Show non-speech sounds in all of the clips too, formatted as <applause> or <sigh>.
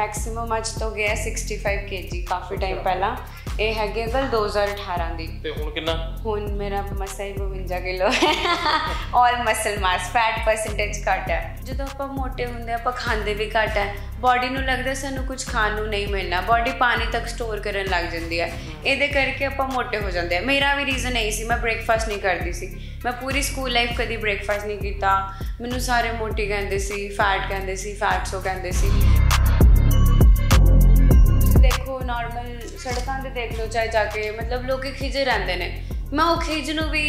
maximum ਅੱਜ ਤੋਂ ਗਿਆ 65 kg ਕਾਫੀ ਟਾਈਮ ਪਹਿਲਾਂ ਇਹ ਹੈਗੇ ਗੱਲ 2018 ਦੀ ਤੇ ਹੁਣ ਕਿੰਨਾ ਹੁਣ ਮੇਰਾ ਮਸਾ ਹੀ 52 ਕਿਲੋ ਹੈ all muscle mass fat percentage ਘਟ ਹੈ ਜਦੋਂ ਆਪਾਂ ਮੋਟੇ ਹੁੰਦੇ ਆਪਾਂ ਖਾਂਦੇ ਵੀ ਘਟ ਹੈ ਬਾਡੀ ਨੂੰ ਲੱਗਦਾ ਸਾਨੂੰ ਕੁਝ ਖਾਣ ਨੂੰ ਨਹੀਂ ਮਿਲਣਾ ਬਾਡੀ ਪਾਣੀ ਤੱਕ ਸਟੋਰ ਕਰਨ ਲੱਗ ਜਾਂਦੀ ਹੈ ਇਹਦੇ ਕਰਕੇ ਆਪਾਂ ਮੋਟੇ ਹੋ ਜਾਂਦੇ ਆ ਮੇਰਾ ਵੀ ਰੀਜ਼ਨ ਇਹੀ ਸੀ ਮੈਂ ਬ੍ਰੇਕਫਾਸਟ ਨਹੀਂ ਕਰਦੀ ਸੀ ਮੈਂ ਪੂਰੀ ਸਕੂਲ ਲਾਈਫ ਕਦੀ ਬ੍ਰੇਕਫਾਸਟ ਨਹੀਂ ਕੀਤਾ ਮੈਨੂੰ ਸਾਰੇ ਮੋਟੀ ਕਹਿੰਦੇ ਸੀ ਫੈਟ ਕਹਿੰਦੇ ਸੀ ਫੈਟਸੋ ਕਹਿੰਦੇ ਸੀ ਦੇਖੋ ਨਾਰਮਲ ਸੜਕਾਂ ਤੇ ਦੇਖ ਲਓ ਚਾਹੇ ਜਾ ਕੇ ਮਤਲਬ ਲੋਕੀ ਖਿਜੇ ਰਹਿੰਦੇ ਨੇ ਮੈਂ ਉਹ ਖਿਜ ਨੂੰ ਵੀ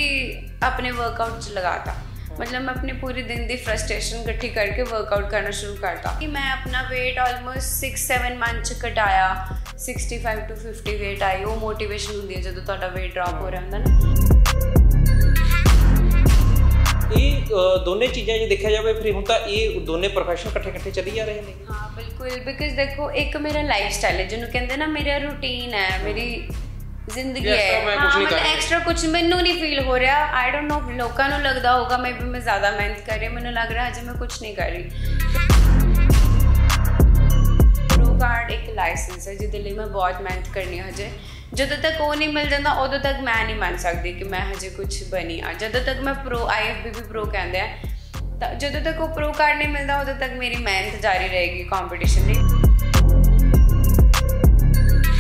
ਆਪਣੇ ਵਰਕਆਊਟ 'ਚ ਲਗਾਤਾ ਮਤਲਬ ਮੈਂ ਆਪਣੇ ਪੂਰੇ ਦਿਨ ਦੀ ਫਰਸਟ੍ਰੇਸ਼ਨ ਇਕੱਠੀ ਕਰਕੇ ਵਰਕਆਊਟ ਕਰਨਾ ਸ਼ੁਰੂ ਕਰਤਾ ਕਿ ਮੈਂ ਆਪਣਾ weight almost 6-7 ਮੰਥ ਚ ਘਟਾਇਆ 65 ਤੋਂ 50 weight ਆਈ ਉਹ ਮੋਟੀਵੇਸ਼ਨ ਹੁੰਦੀ ਹੈ ਜਦੋਂ ਤੁਹਾਡਾ weight drop ਹੋ ਰਿਹਾ ਹੁੰਦਾ ਨਾ ਇਹ ਦੋਨੇ ਚੀਜ਼ਾਂ ਜੇ ਦੇਖਿਆ ਜਾਵੇ ਫਿਰ ਹੁਣ ਤਾਂ ਇਹ ਦੋਨੇ ਪ੍ਰੋਫੈਸ਼ਨ ਇਕੱਠੇ ਇਕੱਠੇ ਚੱਲੀ ਜਾ ਰਹੇ ਨੇ ਹਾਂ ਬਿਲਕੁਲ ਬਿਕਾਜ਼ ਦੇਖੋ ਇੱਕ ਮੇਰਾ ਲਾਈਫ ਸਟਾਈਲ ਹੈ ਜਿਹਨੂੰ ਕਹਿੰਦੇ ਨਾ ਮੇਰਾ ਰੂਟੀਨ ਹੈ ਮੇਰੀ ਜ਼ਿੰਦਗੀ ਹੈ ਮੈਂ ਐਕਸਟਰਾ ਕੁਝ ਮੈਨੂੰ ਨਹੀਂ ਫੀਲ ਹੋ ਰਿਹਾ ਆਈ ਡੋਨਟ ਨੋ ਲੋਕਾਂ ਨੂੰ ਲੱਗਦਾ ਹੋਗਾ ਮੈਂ ਵੀ ਮੈਂ ਜ਼ਿਆਦਾ ਮਿਹਨਤ ਕਰ ਰਹੀ ਮੈਨੂੰ ਲੱਗ ਰਿਹਾ ਅਜੇ ਮੈਂ ਕੁਝ ਨਹੀਂ ਕਰ ਰਹੀ ਕਾਰਡ ਇੱਕ ਲਾਇਸੈਂਸ ਹੈ ਜਿਹਦੇ ਲਈ ਮੈਂ ਬਹੁਤ ਮਿਹਨਤ ਕਰਨੀ ਹੈ ਹਜੇ ਜਦੋਂ ਤੱਕ ਉਹ ਨਹੀਂ ਮਿਲ ਜਾਂਦਾ ਉਦੋਂ ਤੱਕ ਮੈਂ ਨਹੀਂ ਮੰਨ ਸਕਦੀ ਕਿ ਮੈਂ ਹਜੇ ਕੁਝ ਬਣੀ ਆ ਜਦੋਂ ਤੱਕ ਮੈਂ ਪ੍ਰੋ ਆਈਐਫਬੀਬੀ ਪ੍ਰੋ ਕਹਿੰਦੇ ਆ ਤਾਂ ਜਦੋਂ ਤੱਕ ਉਹ ਪ੍ਰੋ ਕਾਰਡ ਨਹੀਂ ਮਿਲਦਾ ਉਦੋਂ ਤੱਕ ਮੇਰੀ ਮਿਹਨਤ ਜਾਰੀ ਰਹੇਗੀ ਕੰਪੀਟੀਸ਼ਨ ਲਈ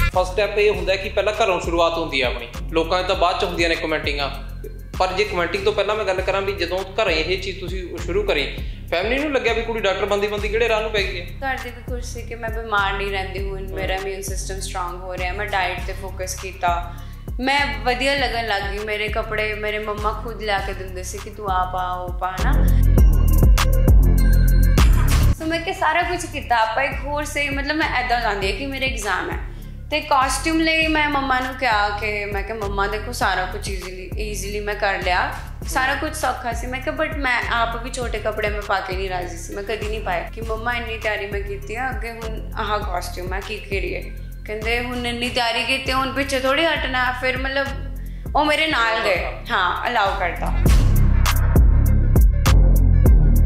ਫਸਟ ਸਟੈਪ ਇਹ ਹੁੰਦਾ ਕਿ ਪਹਿਲਾਂ ਘਰੋਂ ਸ਼ੁਰੂਆਤ ਹੁੰਦੀ ਹੈ ਆਪਣੀ ਲੋਕਾਂ ਦੇ ਤਾਂ ਬਾਅਦ ਚ ਹੁੰਦੀਆਂ ਨੇ ਕਮੈਂਟਿੰਗਾਂ ਪਰ ਜੇ ਕਮੈਂਟਿੰਗ ਤੋਂ ਪਹਿਲਾਂ ਮੈਂ ਗੱਲ ਕਰਾਂ ਵੀ ਜਦੋਂ ਘਰੇ ਇਹ ਚੀਜ਼ ਤੁਸੀਂ ਸ਼ੁਰੂ ਕਰੀ ਫੈਮਿਲੀ ਨੂੰ ਲੱਗਿਆ ਵੀ ਕੁੜੀ ਡਾਕਟਰ ਬੰਦੀ ਬੰਦੀ ਕਿਹੜੇ ਰਾਹ ਨੂੰ ਪੈ ਗਈ ਹੈ ਘਰ ਦੇ ਵੀ ਖੁਸ਼ ਸੀ ਕਿ ਮੈਂ ਬਿਮਾਰ ਨਹੀਂ ਰਹਿੰਦੀ ਹੁਣ ਮੇਰਾ ਇਮਿਊਨ ਸਿਸਟਮ ਸਟਰੋਂਗ ਹੋ ਰਿਹਾ ਮੈਂ ਡਾਈਟ ਤੇ ਫੋਕਸ ਕੀਤਾ ਮੈਂ ਵਧੀਆ ਲੱਗਣ ਲੱਗ ਗਈ ਮੇਰੇ ਕੱਪੜੇ ਮੇਰੇ ਮੰਮਾ ਖੁਦ ਲਿਆ ਕੇ ਦਿੰਦੇ ਸੀ ਕਿ ਤੂੰ ਆ ਪਾ ਉਹ ਪਾ ਨਾ ਸੋ ਮੈਂ ਕਿ ਸਾਰਾ ਕੁਝ ਕੀਤਾ ਆਪਾਂ ਇੱਕ ਹੋਰ ਸੇ ਮਤਲਬ ਮੈਂ ਐਦਾਂ ਜਾਂਦੀ ਹੈ ਕਿ ਮੇਰੇ ਐਗਜ਼ਾਮ ਹੈ ਤੇ ਕਾਸਟਿਊਮ ਲਈ ਮੈਂ ਮੰਮਾ ਨੂੰ ਕਿਹਾ ਕਿ ਮੈਂ ਕਿ ਮੰਮਾ ਦੇਖੋ ਸਾਰਾ ਕੁਝ ਈਜ਼ੀਲੀ ਈਜ਼ੀਲੀ ਮੈਂ ਕਰ ਲਿਆ ਸਾਰਾ ਕੁਝ ਸੌਖਾ ਸੀ ਮੈਂ ਕਿ ਬਟ ਮੈਂ ਆਪ ਵੀ ਛੋਟੇ ਕੱਪੜੇ ਮੈਂ ਪਾ ਕੇ ਨਹੀਂ ਰਾਜ਼ੀ ਸੀ ਮੈਂ ਕਦੀ ਨਹੀਂ ਪਾਇਆ ਕਿ ਮੰਮਾ ਇੰਨੀ ਤਿਆਰੀ ਮੈਂ ਕੀਤੀ ਆ ਅੱਗੇ ਹੁਣ ਆਹ ਕਾਸਟਿਊਮ ਆ ਕੀ ਕਰੀਏ ਕਹਿੰਦੇ ਹੁਣ ਇੰਨੀ ਤਿਆਰੀ ਕੀਤੀ ਹੁਣ ਪਿੱਛੇ ਥੋੜੀ ਹਟਣਾ ਫਿਰ ਮਤਲਬ ਉਹ ਮੇਰੇ ਨਾਲ ਗਏ ਹਾਂ ਅਲਾਉ ਕਰਤਾ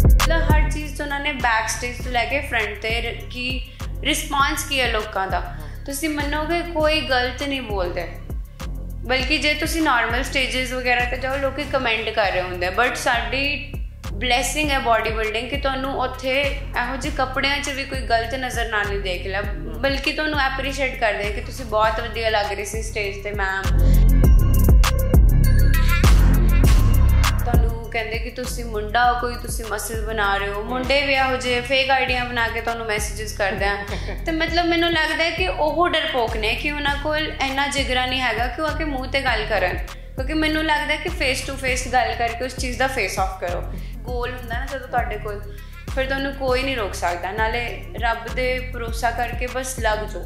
ਮਤਲਬ ਚੀਜ਼ ਤੋਂ ਉਹਨਾਂ ਨੇ ਬੈਕ ਸਟੇਜ ਤੋਂ ਲੈ ਕੇ ਫਰੰਟ ਤੇ ਕੀ ਰਿਸਪਾਂਸ ਹੈ ਲੋਕਾਂ ਦਾ ਤੁਸੀਂ ਮੰਨੋਗੇ ਕੋਈ ਗਲਤ ਨਹੀਂ ਬੋਲਦਾ ਬਲਕਿ ਜੇ ਤੁਸੀਂ ਨਾਰਮਲ ਸਟੇजेस ਵਗੈਰਾ ਤੇ ਜਾਓ ਲੋਕੀ ਕਮੈਂਟ ਕਰ ਰਹੇ ਹੁੰਦੇ ਬਟ ਸਾਡੀ ਬਲੇਸਿੰਗ ਹੈ ਬਾਡੀ ਬਿਲਡਿੰਗ ਕਿ ਤੁਹਾਨੂੰ ਉੱਥੇ ਇਹੋ ਜਿਹੇ ਕੱਪੜਿਆਂ 'ਚ ਵੀ ਕੋਈ ਗਲਤ ਨਜ਼ਰ ਨਾ ਨਹੀਂ ਦੇਖ ਲਿਆ ਬਲਕਿ ਤੁਹਾਨੂੰ ਐਪਰੀਸ਼ੀਏਟ ਕਰਦੇ ਕਿ ਤੁਸੀਂ ਬਹੁਤ ਵਧੀਆ ਲੱਗ ਰਹੇ ਸੀ ਸਟੇਜ ਤੇ ਮੈਮ ਤੁਸੀਂ ਮੁੰਡਾ ਹੋ ਕੋਈ ਤੁਸੀਂ ਮਸਲ ਬਣਾ ਰਹੇ ਹੋ ਮੁੰਡੇ ਵੀ ਇਹੋ ਜਿਹੇ ਫੇਕ ਆਈਡੀਆਂ ਬਣਾ ਕੇ ਤੁਹਾਨੂੰ ਮੈਸੇजेस ਕਰਦੇ ਆ <laughs> ਤੇ ਮਤਲਬ ਮੈਨੂੰ ਲੱਗਦਾ ਕਿ ਉਹ ਡਰਪੋਕ ਨੇ ਕਿ ਉਹਨਾਂ ਕੋਲ ਇੰਨਾ ਜਿਗਰਾ ਨਹੀਂ ਹੈਗਾ ਕਿ ਉਹ ਆ ਕੇ ਮੂੰਹ ਤੇ ਗੱਲ ਕਰਨ ਕਿਉਂਕਿ ਮੈਨੂੰ ਲੱਗਦਾ ਕਿ ਫੇਸ ਟੂ ਫੇਸ ਗੱਲ ਕਰਕੇ ਉਸ ਚੀਜ਼ ਦਾ ਫੇਸ ਆਫ ਕਰੋ ਗੋਲ ਹੁੰਦਾ ਨਾ ਜਦੋਂ ਤੁਹਾਡੇ ਕੋਲ ਫਿਰ ਤੁਹਾਨੂੰ ਕੋਈ ਨਹੀਂ ਰੋਕ ਸਕਦਾ ਨਾਲੇ ਰੱਬ ਦੇ ਭਰੋਸਾ ਕਰਕੇ ਬਸ ਲੱਗ ਜਾਓ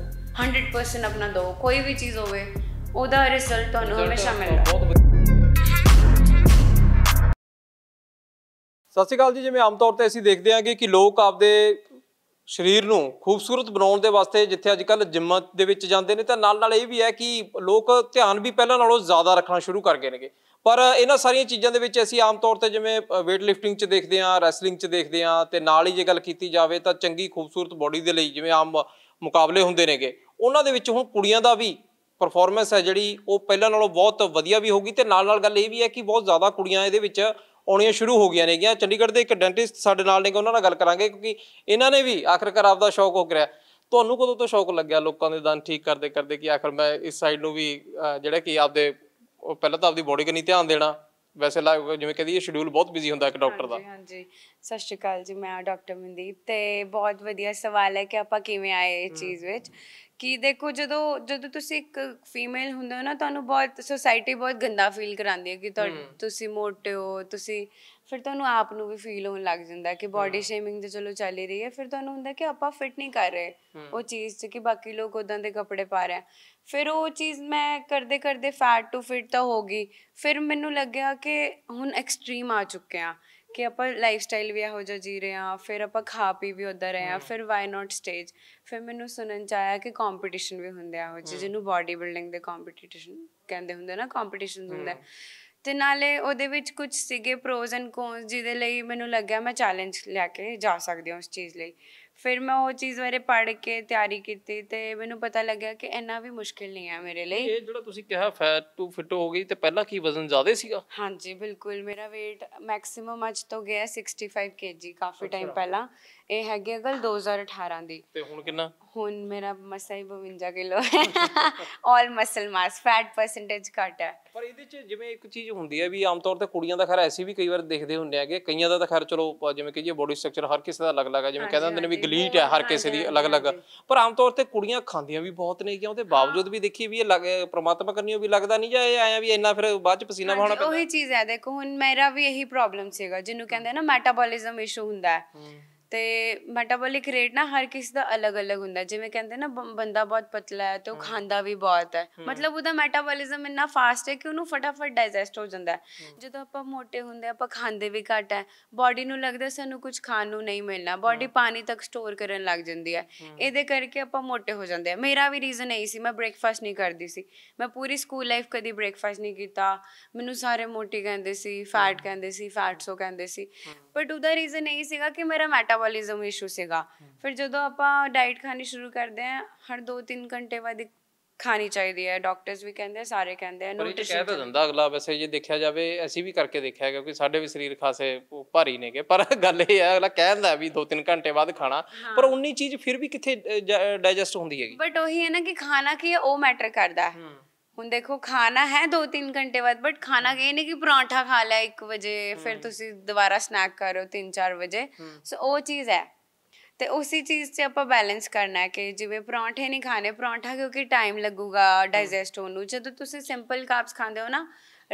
100% ਆਪਣਾ ਦੋ ਕੋਈ ਵੀ ਚੀਜ਼ ਹੋਵੇ ਉਹਦਾ ਰਿਜ਼ਲਟ ਤੁਹਾਨੂੰ ਹਮੇਸ਼ਾ ਮਿਲਦਾ ਸਤਿ ਸ਼੍ਰੀ ਅਕਾਲ ਜੀ ਜਿਵੇਂ ਆਮ ਤੌਰ ਤੇ ਅਸੀਂ ਦੇਖਦੇ ਹਾਂ ਕਿ ਲੋਕ ਆਪਦੇ ਸਰੀਰ ਨੂੰ ਖੂਬਸੂਰਤ ਬਣਾਉਣ ਦੇ ਵਾਸਤੇ ਜਿੱਥੇ ਅੱਜ ਕੱਲ ਜਿੰਮਾਂ ਦੇ ਵਿੱਚ ਜਾਂਦੇ ਨੇ ਤਾਂ ਨਾਲ ਨਾਲ ਇਹ ਵੀ ਹੈ ਕਿ ਲੋਕ ਧਿਆਨ ਵੀ ਪਹਿਲਾਂ ਨਾਲੋਂ ਜ਼ਿਆਦਾ ਰੱਖਣਾ ਸ਼ੁਰੂ ਕਰ ਗਏ ਨੇਗੇ ਪਰ ਇਹਨਾਂ ਸਾਰੀਆਂ ਚੀਜ਼ਾਂ ਦੇ ਵਿੱਚ ਅਸੀਂ ਆਮ ਤੌਰ ਤੇ ਜਿਵੇਂ weight lifting 'ਚ ਦੇਖਦੇ ਆਂ wrestling 'ਚ ਦੇਖਦੇ ਆਂ ਤੇ ਨਾਲ ਹੀ ਜੇ ਗੱਲ ਕੀਤੀ ਜਾਵੇ ਤਾਂ ਚੰਗੀ ਖੂਬਸੂਰਤ ਬਾਡੀ ਦੇ ਲਈ ਜਿਵੇਂ ਆਮ ਮੁਕਾਬਲੇ ਹੁੰਦੇ ਨੇਗੇ ਉਹਨਾਂ ਦੇ ਵਿੱਚ ਹੁਣ ਕੁੜੀਆਂ ਦਾ ਵੀ ਪਰਫਾਰਮੈਂਸ ਹੈ ਜਿਹੜੀ ਉਹ ਪਹਿਲਾਂ ਨਾਲੋਂ ਬਹੁਤ ਵਧੀਆ ਵੀ ਹੋਗੀ ਤੇ ਨਾਲ ਨਾਲ ਗੱਲ ਇਹ ਵੀ ਹੈ ਕਿ ਬਹੁਤ ਜ਼ਿਆਦਾ ਕੁੜੀਆਂ ਇਹਦੇ ਵਿੱਚ ਆਉਣੀਆਂ ਸ਼ੁਰੂ ਹੋ ਗਈਆਂ ਨੇਗੀਆਂ ਚੰਡੀਗੜ੍ਹ ਦੇ ਇੱਕ ਡੈਂਟਿਸਟ ਸਾਡੇ ਨਾਲ ਨੇਗੇ ਉਹਨਾਂ ਨਾਲ ਗੱਲ ਕਰਾਂਗੇ ਕਿਉਂਕਿ ਇਹਨਾਂ ਨੇ ਵੀ ਆਖਰਕਾਰ ਆਪਦਾ ਸ਼ੌਕ ਹੋ ਗਿਆ ਤੁਹਾਨੂੰ ਕਦੋਂ ਤੋਂ ਸ਼ੌਕ ਲੱਗਿਆ ਲੋਕਾਂ ਦੇ ਦੰਦ ਠੀਕ ਕਰਦੇ ਕਰਦੇ ਕਿ ਆਖਰ ਮੈਂ ਇਸ ਸਾਈਡ ਨੂੰ ਵੀ ਜਿਹੜਾ ਕਿ ਆਪਦੇ ਪਹਿਲਾਂ ਤਾਂ ਆਪਦੀ ਬੋਡੀ 'ਤੇ ਨਹੀਂ ਧਿਆਨ ਦੇਣਾ ਵੈਸੇ ਲਾ ਜਿਵੇਂ ਕਹਿੰਦੀ ਇਹ ਸ਼ਡਿਊਲ ਬਹੁਤ ਬਿਜ਼ੀ ਹੁੰਦਾ ਇੱਕ ਡਾਕਟਰ ਦਾ ਹਾਂਜੀ ਸਤਿ ਸ਼੍ਰੀ ਅਕਾਲ ਜੀ ਮੈਂ ਡਾਕਟਰ ਮਨਦੀਪ ਤੇ ਬਹੁਤ ਵਧੀਆ ਸਵਾਲ ਹੈ ਕਿ ਆਪਾਂ ਕਿਵੇਂ ਆਏ ਇਸ ਚੀਜ਼ ਵਿੱਚ ਕਿ ਦੇਖੋ ਜਦੋਂ ਜਦੋਂ ਤੁਸੀਂ ਇੱਕ ਫੀਮੇਲ ਹੁੰਦੇ ਹੋ ਨਾ ਤੁਹਾਨੂੰ ਬਹੁਤ ਸੋਸਾਇਟੀ ਬਹੁਤ ਗੰਦਾ ਫੀਲ ਕਰਾਉਂਦੀ ਹੈ ਕਿ ਤੁਸੀਂ ਮੋਟੇ ਹੋ ਤੁਸੀਂ ਫਿਰ ਤੁਹਾਨੂੰ ਆਪ ਨੂੰ ਵੀ ਫੀਲ ਹੋਣ ਲੱਗ ਜਾਂਦਾ ਕਿ ਬਾਡੀ ਸ਼ੇਮਿੰਗ ਤੇ ਚਲੋ ਚੱਲ ਹੀ ਰਹੀ ਹੈ ਫਿਰ ਤੁਹਾਨੂੰ ਹੁੰਦਾ ਕਿ ਆਪਾਂ ਫਿਟ ਨਹੀਂ ਕਰ ਰਹੇ ਉਹ ਚੀਜ਼ 'ਚ ਕਿ ਬਾਕੀ ਲੋਕ ਉਦਾਂ ਦੇ ਕੱਪੜੇ ਪਾ ਰਹੇ ਫਿਰ ਉਹ ਚੀਜ਼ ਮੈਂ ਕਰਦੇ ਕਰਦੇ ਫੈਟ ਟੂ ਫਿਟ ਤਾਂ ਹੋ ਗਈ ਫਿਰ ਮੈਨੂੰ ਲੱਗਿਆ ਕਿ ਹੁਣ ਐਕਸਟ੍ਰੀਮ ਆ ਚੁੱਕੇ ਆ ਕਿ ਆਪਾਂ ਲਾਈਫ ਸਟਾਈਲ ਵੀ ਇਹੋ ਜਿਹਾ ਜੀ ਰਹੇ ਆ ਫਿਰ ਆਪਾਂ ਖਾ ਪੀ ਵੀ ਉਧਰ ਰਹੇ ਆ ਫਿਰ ਵਾਈ ਨਾਟ ਸਟੇਜ ਫਿਰ ਮੈਨੂੰ ਸੁਣਨ ਚ ਆਇਆ ਕਿ ਕੰਪੀਟੀਸ਼ਨ ਵੀ ਹੁੰਦੇ ਆ ਉਹ ਜਿਹਨੂੰ ਬਾਡੀ ਬਿਲਡਿੰਗ ਦੇ ਕੰਪੀਟੀਸ਼ਨ ਕਹਿੰਦੇ ਹੁੰਦੇ ਨਾ ਕੰਪੀਟੀਸ਼ਨ ਹੁੰਦਾ ਤੇ ਨਾਲੇ ਉਹਦੇ ਵਿੱਚ ਕੁਝ ਸੀਗੇ ਪ੍ਰੋਜ਼ ਐਂਡ ਕੋਨਸ ਜਿਹਦੇ ਲਈ ਮੈਨੂੰ ਲੱਗਿਆ ਮੈਂ ਚੈਲੰਜ ਲੈ ਕੇ ਜਾ ਸਕਦੀ ਹਾਂ ਉਸ ਚੀਜ਼ ਲਈ ਫਿਰ ਮੈਂ ਉਹ ਚੀਜ਼ ਬਾਰੇ ਪੜ੍ਹ ਕੇ ਤਿਆਰੀ ਕੀਤੀ ਤੇ ਮੈਨੂੰ ਪਤਾ ਲੱਗਿਆ ਕਿ ਇੰਨਾ ਵੀ ਮੁਸ਼ਕਿਲ ਨਹੀਂ ਹੈ ਮੇਰੇ ਲਈ ਇਹ ਜਿਹੜਾ ਤੁਸੀਂ ਕਿਹਾ ਫੈਟ ਟੂ ਫਿਟ ਹੋ ਗਈ ਤੇ ਪਹਿਲਾਂ ਕੀ ਵਜ਼ਨ ਜ਼ਿਆਦਾ ਸੀਗਾ ਹਾਂਜੀ ਬਿਲਕੁਲ ਮੇਰਾ weight ਮੈਕਸਿਮਮ ਅੱਜ ਤੋਂ ਗਿਆ 65 kg ਕਾਫੀ ਟਾਈਮ ਪਹਿਲਾਂ ਇਹ ਹੈਗੇ ਗੱਲ 2018 ਦੀ ਤੇ ਹੁਣ ਕਿੰਨਾ ਹੁਣ ਮੇਰਾ ਮਸਾ 52 ਕਿਲੋ ਹੈ 올 ਮਸਲ ਮਾਸ ਫੈਟ ਪਰਸੈਂਟੇਜ ਘਟ ਹੈ ਪਰ ਇਹਦੇ ਚ ਜਿਵੇਂ ਇੱਕ ਚੀਜ਼ ਹੁੰਦੀ ਹੈ ਵੀ ਆਮ ਤੌਰ ਤੇ ਕੁੜੀਆਂ ਦਾ ਖੈਰ ਐਸੀ ਵੀ ਕਈ ਵਾਰ ਦੇਖਦੇ ਹੁੰਦੇ ਆਗੇ ਕਈਆਂ ਦਾ ਤਾਂ ਖੈਰ ਚਲੋ ਜਿਵੇਂ ਕਿ ਜੀ ਬੋਡੀ ਸਟਰਕਚਰ ਹਰ ਕਿਸੇ ਦਾ ਅਲੱਗ-ਅਲੱਗ ਹੈ ਜਿਵੇਂ ਕਹਿੰਦੇ ਹੁੰਦੇ ਨੇ ਵੀ ਲੀਟ ਹੈ ਹਰ ਕਿਸੇ ਦੀ ਅਲੱਗ-ਅਲੱਗ ਪਰ ਆਮ ਤੌਰ ਤੇ ਕੁੜੀਆਂ ਖਾਂਦੀਆਂ ਵੀ ਬਹੁਤ ਨੇ ਕਿਉਂ ਉਹਦੇ ਬਾਵਜੂਦ ਵੀ ਦੇਖੀ ਵੀ ਇਹ ਪ੍ਰਮਾਤਮਾ ਕਰਨੀ ਉਹ ਵੀ ਲੱਗਦਾ ਨਹੀਂ ਜਾਂ ਇਹ ਆਇਆ ਵੀ ਇੰਨਾ ਫਿਰ ਬਾਅਦ ਚ ਪਸੀਨਾ ਵਹਾਉਣਾ ਪੈਂਦਾ ਉਹੀ ਚੀਜ਼ ਹੈ ਦੇਖੋ ਹੁਣ ਮੇਰਾ ਵੀ ਇਹੀ ਪ੍ਰੋਬਲਮ ਸੀਗਾ ਜਿਹਨੂੰ ਕਹਿੰਦੇ ਨਾ ਮੈਟਾਬੋਲਿਜ਼ਮ ਇਸ਼ੂ ਹੁੰਦਾ ਹੈ ਤੇ ਮੈਟਾਬੋਲਿਕ ਰੇਟ ਨਾ ਹਰ ਕਿਸੇ ਦਾ ਅਲੱਗ-ਅਲੱਗ ਹੁੰਦਾ ਜਿਵੇਂ ਕਹਿੰਦੇ ਨਾ ਬੰਦਾ ਬਹੁਤ ਪਤਲਾ ਹੈ ਤੇ ਉਹ ਖਾਂਦਾ ਵੀ ਬਹੁਤ ਹੈ ਮਤਲਬ ਉਹਦਾ ਮੈਟਾਬੋਲਿਜ਼ਮ ਇੰਨਾ ਫਾਸਟ ਹੈ ਕਿ ਉਹਨੂੰ ਫਟਾਫਟ ਡਾਈਜੈਸਟ ਹੋ ਜਾਂਦਾ ਹੈ ਜਦੋਂ ਆਪਾਂ ਮੋਟੇ ਹੁੰਦੇ ਆਪਾਂ ਖਾਂਦੇ ਵੀ ਘੱਟ ਹੈ ਬਾਡੀ ਨੂੰ ਲੱਗਦਾ ਸਾਨੂੰ ਕੁਝ ਖਾਣ ਨੂੰ ਨਹੀਂ ਮਿਲਣਾ ਬਾਡੀ ਪਾਣੀ ਤੱਕ ਸਟੋਰ ਕਰਨ ਲੱਗ ਜਾਂਦੀ ਹੈ ਇਹਦੇ ਕਰਕੇ ਆਪਾਂ ਮੋਟੇ ਹੋ ਜਾਂਦੇ ਆ ਮੇਰਾ ਵੀ ਰੀਜ਼ਨ ਇਹੀ ਸੀ ਮੈਂ ਬ੍ਰੇਕਫਾਸਟ ਨਹੀਂ ਕਰਦੀ ਸੀ ਮੈਂ ਪੂਰੀ ਸਕੂਲ ਲਾਈਫ ਕਦੀ ਬ੍ਰੇਕਫਾਸਟ ਨਹੀਂ ਕੀਤਾ ਮੈਨੂੰ ਸਾਰੇ ਮੋਟੀ ਕਹਿੰਦੇ ਸੀ ਫੈਟ ਕਹਿੰਦੇ ਸੀ ਫੈਟਸੋ ਕਹਿੰਦੇ ਸੀ ਬਟ ਉਹਦਾ ਰੀਜ਼ਨ ਇਹੀ ਸੀਗਾ ਕਿ ਮੇਰਾ ਮੈਟਾ ਮੈਟਾਬੋਲਿਜ਼ਮ ਇਸ਼ੂ ਸੀਗਾ ਫਿਰ ਜਦੋਂ ਆਪਾਂ ਡਾਈਟ ਖਾਣੀ ਸ਼ੁਰੂ ਕਰਦੇ ਆ ਹਰ 2-3 ਘੰਟੇ ਬਾਅਦ ਖਾਣੀ ਚਾਹੀਦੀ ਹੈ ਡਾਕਟਰਸ ਵੀ ਕਹਿੰਦੇ ਸਾਰੇ ਕਹਿੰਦੇ ਆ ਨੂਟ੍ਰੀਸ਼ਨ ਕਹਿ ਤਾਂ ਦਿੰਦਾ ਅਗਲਾ ਵੈਸੇ ਜੇ ਦੇਖਿਆ ਜਾਵੇ ਅਸੀਂ ਵੀ ਕਰਕੇ ਦੇਖਿਆ ਕਿਉਂਕਿ ਸਾਡੇ ਵੀ ਸਰੀਰ ਖਾਸੇ ਭਾਰੀ ਨੇਗੇ ਪਰ ਗੱਲ ਇਹ ਹੈ ਅਗਲਾ ਕਹਿੰਦਾ ਵੀ 2-3 ਘੰਟੇ ਬਾਅਦ ਖਾਣਾ ਪਰ ਉਨੀ ਚੀਜ਼ ਫਿਰ ਵੀ ਕਿੱਥੇ ਡਾਈਜੈਸਟ ਹੁੰਦੀ ਹੈਗੀ ਬਟ ਉਹੀ ਹੈ ਨਾ ਕਿ ਖਾਣਾ ਕੀ ਉਹ ਮੈਟਰ ਕਰਦਾ ਹੈ ਹੁਣ ਦੇਖੋ ਖਾਣਾ ਹੈ 2-3 ਘੰਟੇ ਬਾਅਦ ਬਟ ਖਾਣਾ ਇਹ ਨਹੀਂ ਕਿ ਪਰੌਂਠਾ ਖਾ ਲਿਆ 1 ਵਜੇ ਫਿਰ ਤੁਸੀਂ ਦੁਬਾਰਾ ਸਨੈਕ ਕਰੋ 3-4 ਵਜੇ ਸੋ ਉਹ ਚੀਜ਼ ਹੈ ਤੇ ਉਸੇ ਚੀਜ਼ 'ਚ ਆਪਾਂ ਬੈਲੈਂਸ ਕਰਨਾ ਹੈ ਕਿ ਜਿਵੇਂ ਪਰੌਂਠੇ ਨਹੀਂ ਖਾਣੇ ਪਰੌਂਠਾ ਕਿਉਂਕਿ ਟਾਈਮ ਲੱਗੂਗਾ ਡਾਈਜੈਸਟ ਹੋਣ ਨੂੰ ਜਦੋਂ ਤੁਸੀਂ ਸਿੰਪਲ ਕਾਰਬਸ ਖਾਂਦੇ ਹੋ ਨਾ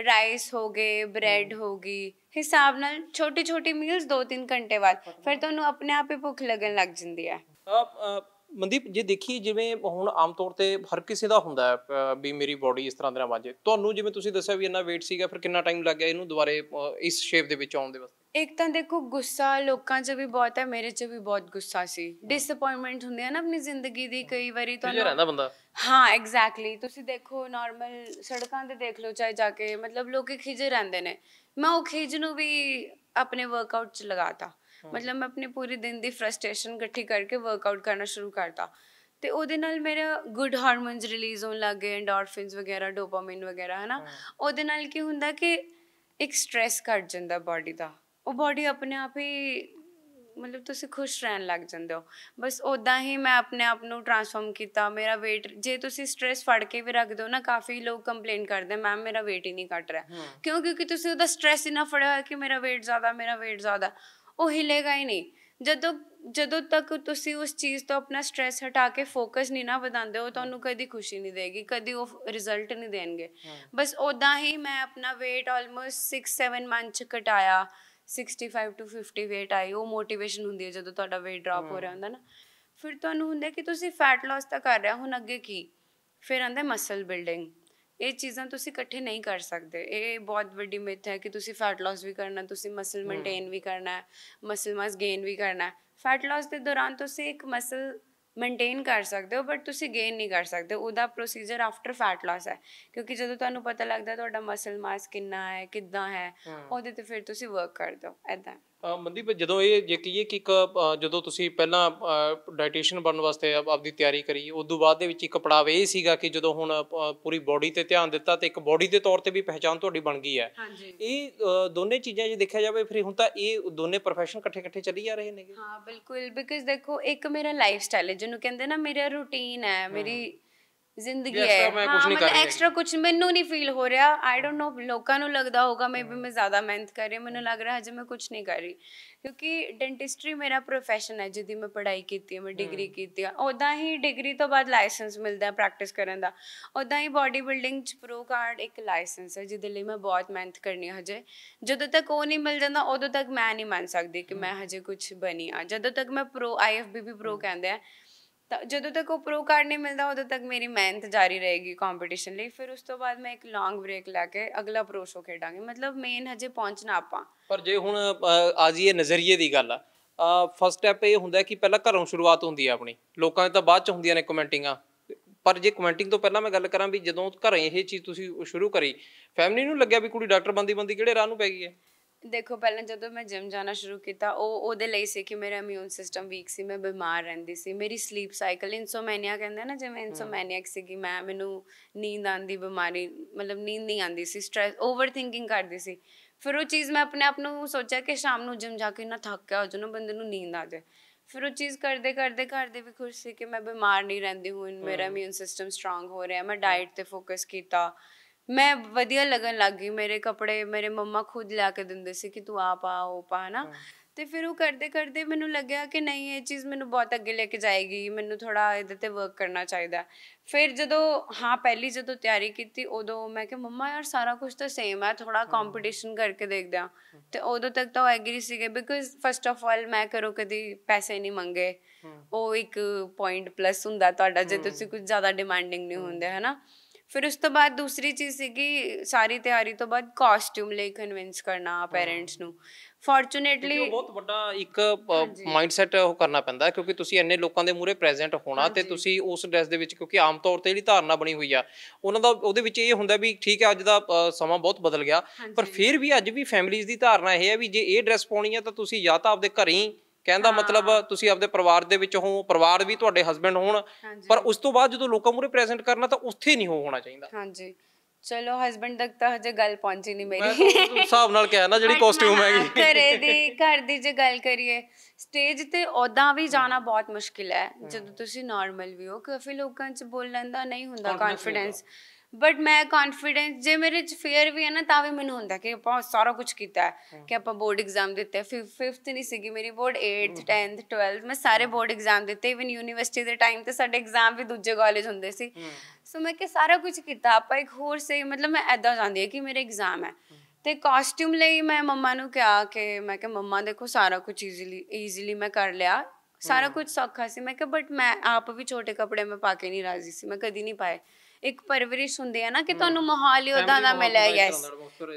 ਰਾਈਸ ਹੋਗੇ ਬ੍ਰੈਡ ਹੋਗੀ ਹਿਸਾਬ ਨਾਲ ਛੋਟੀ ਛੋਟੀ ਮੀਲਸ 2-3 ਘੰਟੇ ਬਾਅਦ ਫਿਰ ਤੁਹਾਨੂੰ ਆਪਣੇ ਆਪ ਹੀ ਭੁੱਖ ਲੱਗਣ ਲੱਗ ਜਾਂਦੀ ਹੈ ਆਪ ਮਨਦੀਪ ਜੇ ਦੇਖੀ ਜਿਵੇਂ ਹੁਣ ਆਮ ਤੌਰ ਤੇ ਹਰ ਕਿਸੇ ਦਾ ਹੁੰਦਾ ਹੈ ਵੀ ਮੇਰੀ ਬਾਡੀ ਇਸ ਤਰ੍ਹਾਂ ਦੇ ਨਾਲ ਵਾਜੇ ਤੁਹਾਨੂੰ ਜਿਵੇਂ ਤੁਸੀਂ ਦੱਸਿਆ ਵੀ ਇੰਨਾ weight ਸੀਗਾ ਫਿਰ ਕਿੰਨਾ ਟਾਈਮ ਲੱਗਿਆ ਇਹਨੂੰ ਦੁਬਾਰੇ ਇਸ ਸ਼ੇਪ ਦੇ ਵਿੱਚ ਆਉਣ ਦੇ ਵਾਸਤੇ ਇੱਕ ਤਾਂ ਦੇਖੋ ਗੁੱਸਾ ਲੋਕਾਂ 'ਚ ਵੀ ਬਹੁਤ ਹੈ ਮੇਰੇ 'ਚ ਵੀ ਬਹੁਤ ਗੁੱਸਾ ਸੀ ਡਿਸਅਪਾਇੰਟਮੈਂਟ ਹੁੰਦੀ ਹੈ ਨਾ ਆਪਣੀ ਜ਼ਿੰਦਗੀ ਦੀ ਕਈ ਵਾਰੀ ਤੁਹਾਨੂੰ ਰਹਿੰਦਾ ਬੰਦਾ ਹਾਂ ਐਗਜ਼ੈਕਟਲੀ ਤੁਸੀਂ ਦੇਖੋ ਨਾਰਮਲ ਸੜਕਾਂ ਤੇ ਦੇਖ ਲਓ ਚਾਹੇ ਜਾ ਕੇ ਮਤਲਬ ਲੋਕੀ ਖਿਜੇ ਰਹਿੰਦੇ ਨੇ ਮੈਂ ਉਹ ਖਿਜ ਨੂੰ ਵੀ ਆਪਣੇ ਵਰਕਆਊਟ 'ਚ ਲਗਾਤਾ ਮਤਲਬ ਮੈਂ ਆਪਣੇ ਪੂਰੇ ਦਿਨ ਦੀ ਫਰਸਟ੍ਰੇਸ਼ਨ ਇਕੱਠੀ ਕਰਕੇ ਵਰਕਆਊਟ ਕਰਨਾ ਸ਼ੁਰੂ ਕਰਤਾ ਤੇ ਉਹਦੇ ਨਾਲ ਮੇਰਾ ਗੁੱਡ ਹਾਰਮੋਨਸ ਰਿਲੀਜ਼ ਹੋਣ ਲੱਗ ਗਏ ਐਂਡੋਰਫਿਨਸ ਵਗੈਰਾ ਡੋਪਾਮਾਈਨ ਵਗੈਰਾ ਹਨਾ ਉਹਦੇ ਨਾਲ ਕੀ ਹੁੰਦਾ ਕਿ ਇੱਕ ਸਟ੍ਰੈਸ ਘਟ ਜਾਂਦਾ ਬਾਡੀ ਦਾ ਉਹ ਬਾਡੀ ਆਪਣੇ ਆਪ ਹੀ ਮਤਲਬ ਤੁਸੀਂ ਖੁਸ਼ ਰਹਿਣ ਲੱਗ ਜਾਂਦੇ ਹੋ ਬਸ ਉਦਾਂ ਹੀ ਮੈਂ ਆਪਣੇ ਆਪ ਨੂੰ ਟਰਾਂਸਫਾਰਮ ਕੀਤਾ ਮੇਰਾ weight ਜੇ ਤੁਸੀਂ ਸਟ्रेस ਫੜ ਕੇ ਵੀ ਰੱਖਦੇ ਹੋ ਨਾ ਕਾਫੀ ਲੋਕ ਕੰਪਲੇਨ ਕਰਦੇ ਮੈਮ ਮੇਰਾ weight ਹੀ ਨਹੀਂ ਘਟ ਰਿਹਾ ਕਿਉਂ ਕਿਉਂਕਿ ਤੁਸੀਂ ਉਹਦਾ ਸਟ्रेस ਇਨਾ ਫੜਿਆ ਹੋਇਆ ਕਿ ਮੇਰਾ weight ਜ਼ਿਆਦਾ ਮੇਰਾ weight ਜ਼ਿਆਦਾ ਉਹ ਹਿਲੇਗਾ ਹੀ ਨਹੀਂ ਜਦੋਂ ਜਦੋਂ ਤੱਕ ਤੁਸੀਂ ਉਸ ਚੀਜ਼ ਤੋਂ ਆਪਣਾ ਸਟ्रेस ਹਟਾ ਕੇ ਫੋਕਸ ਨਹੀਂ ਨਾ ਵਧਾਉਂਦੇ ਹੋ ਤੁਹਾਨੂੰ ਕਦੀ ਖੁਸ਼ੀ ਨਹੀਂ ਦੇਗੀ ਕਦੀ ਉਹ ਰਿਜ਼ਲਟ ਨਹੀਂ ਦੇਣਗੇ ਬਸ ਉਦਾਂ ਹੀ ਮੈਂ ਆਪਣਾ weight almost 6-7 ਮੰਥ ਚ ਘਟਾਇਆ 65 ਤੋਂ 50 weight ਆਈ ਉਹ ਮੋਟੀਵੇਸ਼ਨ ਹੁੰਦੀ ਹੈ ਜਦੋਂ ਤੁਹਾਡਾ weight ਡ੍ਰੌਪ ਹੋ ਰਿਹਾ ਹੁੰਦਾ ਨਾ ਫਿਰ ਤੁਹਾਨੂੰ ਹੁੰਦਾ ਕਿ ਤੁਸੀਂ ਫੈਟ ਲਾਸ ਤਾਂ ਕਰ ਰਹੇ ਹੋ ਹੁਣ ਅੱਗੇ ਕੀ ਫਿਰ ਆਂਦਾ ਮਸਲ ਬਿਲਡਿੰਗ ਇਹ ਚੀਜ਼ਾਂ ਤੁਸੀਂ ਇਕੱਠੇ ਨਹੀਂ ਕਰ ਸਕਦੇ ਇਹ ਬਹੁਤ ਵੱਡੀ ਮਿਥ ਹੈ ਕਿ ਤੁਸੀਂ ਫੈਟ ਲਾਸ ਵੀ ਕਰਨਾ ਤੁਸੀਂ ਮਸਲ ਮੇਨਟੇਨ ਵੀ ਕਰਨਾ ਹੈ ਮਸਲ ਮਾਸ ਗੇਨ ਵੀ ਕਰਨਾ ਹੈ ਫੈਟ ਲਾਸ ਦੇ ਦੌਰਾਨ ਤੁਸੀਂ ਇੱਕ ਮਸਲ ਮੇਨਟੇਨ ਕਰ ਸਕਦੇ ਹੋ ਬਟ ਤੁਸੀਂ ਗੇਨ ਨਹੀਂ ਕਰ ਸਕਦੇ ਉਹਦਾ ਪ੍ਰੋਸੀਜਰ ਆਫਟਰ ਫੈਟ ਲਾਸ ਹੈ ਕਿਉਂਕਿ ਜਦੋਂ ਤੁਹਾਨੂੰ ਪਤਾ ਲੱਗਦਾ ਤੁਹਾਡਾ ਮਸਲ ਮਾਸ ਕਿੰਨਾ ਹੈ ਕਿੱਦਾਂ ਹੈ ਉਹਦੇ ਤੇ ਫਿਰ ਤੁਸੀਂ ਵਰਕ ਕਰਦੇ ਹੋ ਐਦਾਂ ਮਨਦੀਪ ਜਦੋਂ ਇਹ ਜੇ ਕਹੀਏ ਕਿ ਇੱਕ ਜਦੋਂ ਤੁਸੀਂ ਪਹਿਲਾਂ ਡਾਈਟੇਸ਼ਨ ਬਣਨ ਵਾਸਤੇ ਆਪਦੀ ਤਿਆਰੀ ਕਰੀ ਉਸ ਤੋਂ ਬਾਅਦ ਦੇ ਵਿੱਚ ਇੱਕ ਪੜਾਅ ਇਹ ਸੀਗਾ ਕਿ ਜਦੋਂ ਹੁਣ ਪੂਰੀ ਬਾਡੀ ਤੇ ਧਿਆਨ ਦਿੱਤਾ ਤੇ ਇੱਕ ਬਾਡੀ ਦੇ ਤੌਰ ਤੇ ਵੀ ਪਹਿਚਾਨ ਤੁਹਾਡੀ ਬਣ ਗਈ ਹੈ ਇਹ ਦੋਨੇ ਚੀਜ਼ਾਂ ਜੇ ਦੇਖਿਆ ਜਾਵੇ ਫਿਰ ਹੁਣ ਤਾਂ ਇਹ ਦੋਨੇ profession ਇਕੱਠੇ-ਇਕੱਠੇ ਚੱਲੀ ਜਾ ਰਹੇ ਨੇਗੇ ਹਾਂ ਬਿਲਕੁਲ ਬਿਕਾਜ਼ ਦੇਖੋ ਇੱਕ ਮੇਰਾ ਲਾਈਫ ਸਟਾਈਲ ਹੈ ਜਿਹਨੂੰ ਕਹਿੰਦੇ ਨਾ ਮੇਰਾ ਰੂਟੀਨ ਹੈ ਮੇਰੀ ਜ਼ਿੰਦਗੀ ਹੈ ਹਾਂ ਮਤਲਬ ਐਕਸਟਰਾ ਕੁਝ ਮੈਨੂੰ ਨਹੀਂ ਫੀਲ ਹੋ ਰਿਹਾ ਆਈ ਡੋਨਟ ਨੋ ਲੋਕਾਂ ਨੂੰ ਲੱਗਦਾ ਹੋਗਾ ਮੇਬੀ ਮੈਂ ਜ਼ਿਆਦਾ ਮਿਹਨਤ ਕਰ ਰਹੀ ਮੈਨੂੰ ਲੱਗ ਰਿਹਾ ਹਜੇ ਮੈਂ ਕੁਝ ਨਹੀਂ ਕਰ ਰਹੀ ਕਿਉਂਕਿ ਡੈਂਟਿਸਟਰੀ ਮੇਰਾ profession ਹੈ ਜਿੱਦੀ ਮੈਂ ਪੜ੍ਹਾਈ ਕੀਤੀ ਹੈ ਮੈਂ ਡਿਗਰੀ ਕੀਤੀ ਹੈ ਉਦਾਂ ਹੀ ਡਿਗਰੀ ਤੋਂ ਬਾਅਦ ਲਾਇਸੈਂਸ ਮਿਲਦਾ ਪ੍ਰੈਕਟਿਸ ਕਰਨ ਦਾ ਉਦਾਂ ਹੀ ਬਾਡੀ ਬਿਲਡਿੰਗ ਚ ਪ੍ਰੋ ਕਾਰਡ ਇੱਕ ਲਾਇਸੈਂਸ ਹੈ ਜਿਹਦੇ ਲਈ ਮੈਂ ਬਹੁਤ ਮਿਹਨਤ ਕਰਨੀ ਹੈ ਹਜੇ ਜਦੋਂ ਤੱਕ ਉਹ ਨਹੀਂ ਮਿਲ ਜਾਂਦਾ ਉਦੋਂ ਤੱਕ ਮੈਂ ਨਹੀਂ ਮੰਨ ਸਕਦੀ ਕਿ ਮੈਂ ਹਜੇ ਕੁਝ ਬਣੀ ਆ ਜਦੋਂ ਤੱਕ ਮੈਂ ਪ੍ਰੋ ਆਈਐਫਬੀਬੀ ਪ੍ਰੋ ਕਹਿੰਦੇ ਆ ਤਾਂ ਜਦੋਂ ਤੱਕ ਉਹ ਕਾਰਡ ਨਹੀਂ ਮਿਲਦਾ ਉਦੋਂ ਤੱਕ ਮੇਰੀ ਮਿਹਨਤ ਜਾਰੀ ਰਹੇਗੀ ਕੰਪੀਟੀਸ਼ਨ ਲਈ ਫਿਰ ਉਸ ਤੋਂ ਬਾਅਦ ਮੈਂ ਇੱਕ ਲੌਂਗ ਬ੍ਰੇਕ ਲੈ ਕੇ ਅਗਲਾ ਪ੍ਰੋ ਸ਼ੋ ਖੇਡਾਂਗੇ ਮਤਲਬ ਮੇਨ ਹਜੇ ਪਹੁੰਚਣਾ ਆਪਾਂ ਪਰ ਜੇ ਹੁਣ ਆ ਜੀਏ ਨਜ਼ਰੀਏ ਦੀ ਗੱਲ ਆ ਫਸਟ ਸਟੈਪ ਇਹ ਹੁੰਦਾ ਕਿ ਪਹਿਲਾਂ ਘਰੋਂ ਸ਼ੁਰੂਆਤ ਹੁੰਦੀ ਆ ਆਪਣੀ ਲੋਕਾਂ ਦੇ ਤਾਂ ਬਾਅਦ ਚ ਹੁੰਦੀਆਂ ਨੇ ਕਮੈਂਟਿੰਗਾਂ ਪਰ ਜੇ ਕਮੈਂਟਿੰਗ ਤੋਂ ਪਹਿਲਾਂ ਮੈਂ ਗੱਲ ਕਰਾਂ ਵੀ ਜਦੋਂ ਘਰੇ ਇਹ ਚੀਜ਼ ਤੁਸੀਂ ਸ਼ੁਰੂ ਕਰੀ ਫੈਮਿਲੀ ਨੂੰ ਲੱਗਿਆ ਵੀ ਕੁੜੀ ਡਾਕਟਰ ਬੰਦੀ ਬੰਦੀ ਕਿਹੜੇ ਰਾਹ ਨੂੰ ਪੈ ਗਈ ਹੈ ਦੇਖੋ ਪਹਿਲਾਂ ਜਦੋਂ ਮੈਂ ਜਿਮ ਜਾਣਾ ਸ਼ੁਰੂ ਕੀਤਾ ਉਹ ਉਹਦੇ ਲਈ ਸੀ ਕਿ ਮੇਰਾ ਇਮਿਊਨ ਸਿਸਟਮ ਵੀਕ ਸੀ ਮੈਂ ਬਿਮਾਰ ਰਹਿੰਦੀ ਸੀ ਮੇਰੀ ਸਲੀਪ ਸਾਈਕਲ ਇਨਸੋਮੈਨੀਆ ਕਹਿੰਦੇ ਨਾ ਜਿਵੇਂ ਇਨਸੋਮੈਨੀਅਕ ਸੀ ਕਿ ਮੈਂ ਮੈਨੂੰ ਨੀਂਦ ਆਂਦੀ ਬਿਮਾਰੀ ਮਤਲਬ ਨੀਂਦ ਨਹੀਂ ਆਂਦੀ ਸੀ ਸਟ੍ਰੈਸ ਓਵਰ ਥਿੰਕਿੰਗ ਕਰਦੀ ਸੀ ਫਿਰ ਉਹ ਚੀਜ਼ ਮੈਂ ਆਪਣੇ ਆਪ ਨੂੰ ਸੋਚਿਆ ਕਿ ਸ਼ਾਮ ਨੂੰ ਜਿਮ ਜਾ ਕੇ ਨਾ ਗਿਆ ਹੋ ਜਾਣਾ ਬੰਦੇ ਨੂੰ ਨੀਂਦ ਆ ਜਾਏ ਫਿਰ ਉਹ ਚੀਜ਼ ਕਰਦੇ ਕਰਦੇ ਕਰਦੇ ਵੀ ਖੁਸ਼ ਸੀ ਕਿ ਮੈਂ ਬਿਮਾਰ ਨਹੀਂ ਰਹਿੰਦੀ ਹੁਣ ਮੇਰਾ ਇਮਿਊਨ ਸਿਸਟਮ ਸਟਰੋਂਗ ਹੋ ਰਿਹਾ ਮੈਂ ਡਾਈਟ ਤੇ ਫੋਕਸ ਕੀਤਾ ਮੈਂ ਵਧੀਆ ਲੱਗਣ ਲੱਗ ਗਈ ਮੇਰੇ ਕੱਪੜੇ ਮੇਰੇ ਮੰਮਾ ਖੁਦ ਲਿਆ ਕੇ ਦਿੰਦੇ ਸੀ ਕਿ ਤੂੰ ਆ ਪਾ ਉਹ ਪਾ ਨਾ ਤੇ ਫਿਰ ਉਹ ਕਰਦੇ ਕਰਦੇ ਮੈਨੂੰ ਲੱਗਿਆ ਕਿ ਨਹੀਂ ਇਹ ਚੀਜ਼ ਮੈਨੂੰ ਬਹੁਤ ਅੱਗੇ ਲੈ ਕੇ ਜਾਏਗੀ ਮੈਨੂੰ ਥੋੜਾ ਇਹਦੇ ਤੇ ਵਰਕ ਕਰਨਾ ਚਾਹੀਦਾ ਫਿਰ ਜਦੋਂ ਹਾਂ ਪਹਿਲੀ ਜਦੋਂ ਤਿਆਰੀ ਕੀਤੀ ਉਦੋਂ ਮੈਂ ਕਿਹਾ ਮੰਮਾ ਯਾਰ ਸਾਰਾ ਕੁਝ ਤਾਂ ਸੇਮ ਹੈ ਥੋੜਾ ਕੰਪੀਟੀਸ਼ਨ ਕਰਕੇ ਦੇਖਦੇ ਆ ਤੇ ਉਦੋਂ ਤੱਕ ਤਾਂ ਉਹ ਐਗਰੀ ਸੀਗੇ ਬਿਕੋਜ਼ ਫਸਟ ਆਫ ਆਲ ਮੈਂ ਕਰੋ ਕਦੀ ਪੈਸੇ ਨਹੀਂ ਮੰਗੇ ਉਹ ਇੱਕ ਪੁਆਇੰਟ ਪਲੱਸ ਹੁੰਦਾ ਤੁਹਾਡਾ ਜੇ ਤੁਸੀਂ ਕੁਝ ਜ਼ਿਆਦਾ ਡਿਮਾਂਡਿੰਗ ਨਹੀਂ ਹੁੰਦੇ ਹਨਾ ਫਿਰ ਉਸ ਤੋਂ ਬਾਅਦ ਦੂਸਰੀ ਚੀਜ਼ ਸੀਗੀ ਸਾਰੀ ਤਿਆਰੀ ਤੋਂ ਬਾਅਦ ਕਾਸਟਿਊਮ ਲਈ ਕਨਵਿੰਸ ਕਰਨਾ ਪੇਰੈਂਟਸ ਨੂੰ ਫੋਰਚੂਨੇਟਲੀ ਉਹ ਬਹੁਤ ਵੱਡਾ ਇੱਕ ਮਾਈਂਡਸੈਟ ਉਹ ਕਰਨਾ ਪੈਂਦਾ ਕਿਉਂਕਿ ਤੁਸੀਂ ਇੰਨੇ ਲੋਕਾਂ ਦੇ ਮੂਹਰੇ ਪ੍ਰੈਜ਼ੈਂਟ ਹੋਣਾ ਤੇ ਤੁਸੀਂ ਉਸ ਡਰੈਸ ਦੇ ਵਿੱਚ ਕਿਉਂਕਿ ਆਮ ਤੌਰ ਤੇ ਜਿਹੜੀ ਧਾਰਨਾ ਬਣੀ ਹੋਈ ਆ ਉਹਨਾਂ ਦਾ ਉਹਦੇ ਵਿੱਚ ਇਹ ਹੁੰਦਾ ਵੀ ਠੀਕ ਹੈ ਅੱਜ ਦਾ ਸਮਾਂ ਬਹੁਤ ਬਦਲ ਗਿਆ ਪਰ ਫਿਰ ਵੀ ਅੱਜ ਵੀ ਫੈਮਿਲੀਜ਼ ਦੀ ਧਾਰਨਾ ਇਹ ਹੈ ਵੀ ਜੇ ਇਹ ਡਰੈਸ ਪਾਉਣੀ ਆ ਤਾਂ ਤੁਸੀਂ ਜਾਂ ਤਾਂ ਆਪਦੇ ਘਰ ਹੀ ਕਹਿੰਦਾ ਮਤਲਬ ਤੁਸੀਂ ਆਪਦੇ ਪਰਿਵਾਰ ਦੇ ਵਿੱਚ ਹੋ ਪਰਿਵਾਰ ਵੀ ਤੁਹਾਡੇ ਹਸਬੰਡ ਹੋਣ ਪਰ ਉਸ ਤੋਂ ਬਾਅਦ ਜਦੋਂ ਲੋਕਾਂ ਮੂਰੇ ਪ੍ਰੈਜ਼ੈਂਟ ਕਰਨਾ ਤਾਂ ਉੱਥੇ ਨਹੀਂ ਹੋ ਹੋਣਾ ਚਾਹੀਦਾ ਹਾਂਜੀ ਚਲੋ ਹਸਬੰਡ ਤੱਕ ਤਾਂ ਹਜੇ ਗੱਲ ਪਹੁੰਚੀ ਨਹੀਂ ਮੇਰੀ ਹਿਸਾਬ ਨਾਲ ਕਿਹਾ ਨਾ ਜਿਹੜੀ ਕਾਸਟਿਊਮ ਹੈਗੀ <laughs> ਘਰੇ ਦੀ ਘਰ ਦੀ ਜੇ ਗੱਲ ਕਰੀਏ ਸਟੇਜ ਤੇ ਉਦਾਂ ਵੀ ਜਾਣਾ ਬਹੁਤ ਮੁਸ਼ਕਿਲ ਹੈ ਜਦੋਂ ਤੁਸੀਂ ਨਾਰਮਲ ਵੀ ਹੋ ਕਾਫੀ ਲੋਕਾਂ 'ਚ ਬੋਲਣ ਦਾ ਨਹੀਂ ਹੁੰਦਾ ਕੌਨਫੀਡੈਂਸ ਬਟ ਮੈਂ ਕੌਨਫੀਡੈਂਸ ਜੇ ਮੇਰੇ ਚ ਫੇਅਰ ਵੀ ਹੈ ਨਾ ਤਾਂ ਵੀ ਮੈਨੂੰ ਹੁੰਦਾ ਕਿ ਆਪਾਂ ਸਾਰਾ ਕੁਝ ਕੀਤਾ ਹੈ ਕਿ ਆਪਾਂ ਬੋਰਡ ਐਗਜ਼ਾਮ ਦਿੱਤੇ 5th ਨਹੀਂ ਸੀਗੀ ਮੇਰੀ ਬੋਰਡ 8th 10th 12th ਮੈਂ ਸਾਰੇ ਬੋਰਡ ਐਗਜ਼ਾਮ ਦਿੱਤੇ ਇਵਨ ਯੂਨੀਵਰਸਿਟੀ ਦੇ ਟਾਈਮ ਤੇ ਸਾਡੇ ਐਗਜ਼ਾਮ ਵੀ ਦੂਜੇ ਕਾਲਜ ਹੁੰਦੇ ਸੀ ਸੋ ਮੈਂ ਕਿ ਸਾਰਾ ਕੁਝ ਕੀਤਾ ਆਪਾਂ ਇੱਕ ਹੋਰ ਸੇ ਮਤਲਬ ਮੈਂ ਐਦਾਂ ਜਾਂਦੀ ਹੈ ਕਿ ਮੇਰੇ ਐਗਜ਼ਾਮ ਹੈ ਤੇ ਕਾਸਟਿਊਮ ਲਈ ਮੈਂ ਮੰਮਾ ਨੂੰ ਕਿਹਾ ਕਿ ਮੈਂ ਕਿ ਮੰਮਾ ਦੇਖੋ ਸਾਰਾ ਕੁਝ ਈਜ਼ੀਲੀ ਈਜ਼ੀਲੀ ਮੈਂ ਕਰ ਲਿਆ ਸਾਰਾ ਕੁਝ ਸੌਖਾ ਸੀ ਮੈਂ ਕਿ ਬਟ ਮੈਂ ਆਪ ਵੀ ਛੋਟੇ ਕੱਪੜੇ ਮੈਂ ਪਾ ਕੇ ਨਹੀਂ ਰਾਜ਼ੀ ਸੀ ਮੈਂ ਕਦੀ ਨਹੀਂ ਪਾਏ ਇੱਕ ਪਰਵਰਿਸ਼ ਹੁੰਦੀ ਹੈ ਨਾ ਕਿ ਤੁਹਾਨੂੰ ਮਾਹੌਲ ਹੀ ਉਦਾਂ ਦਾ ਮਿਲਿਆ ਯੈਸ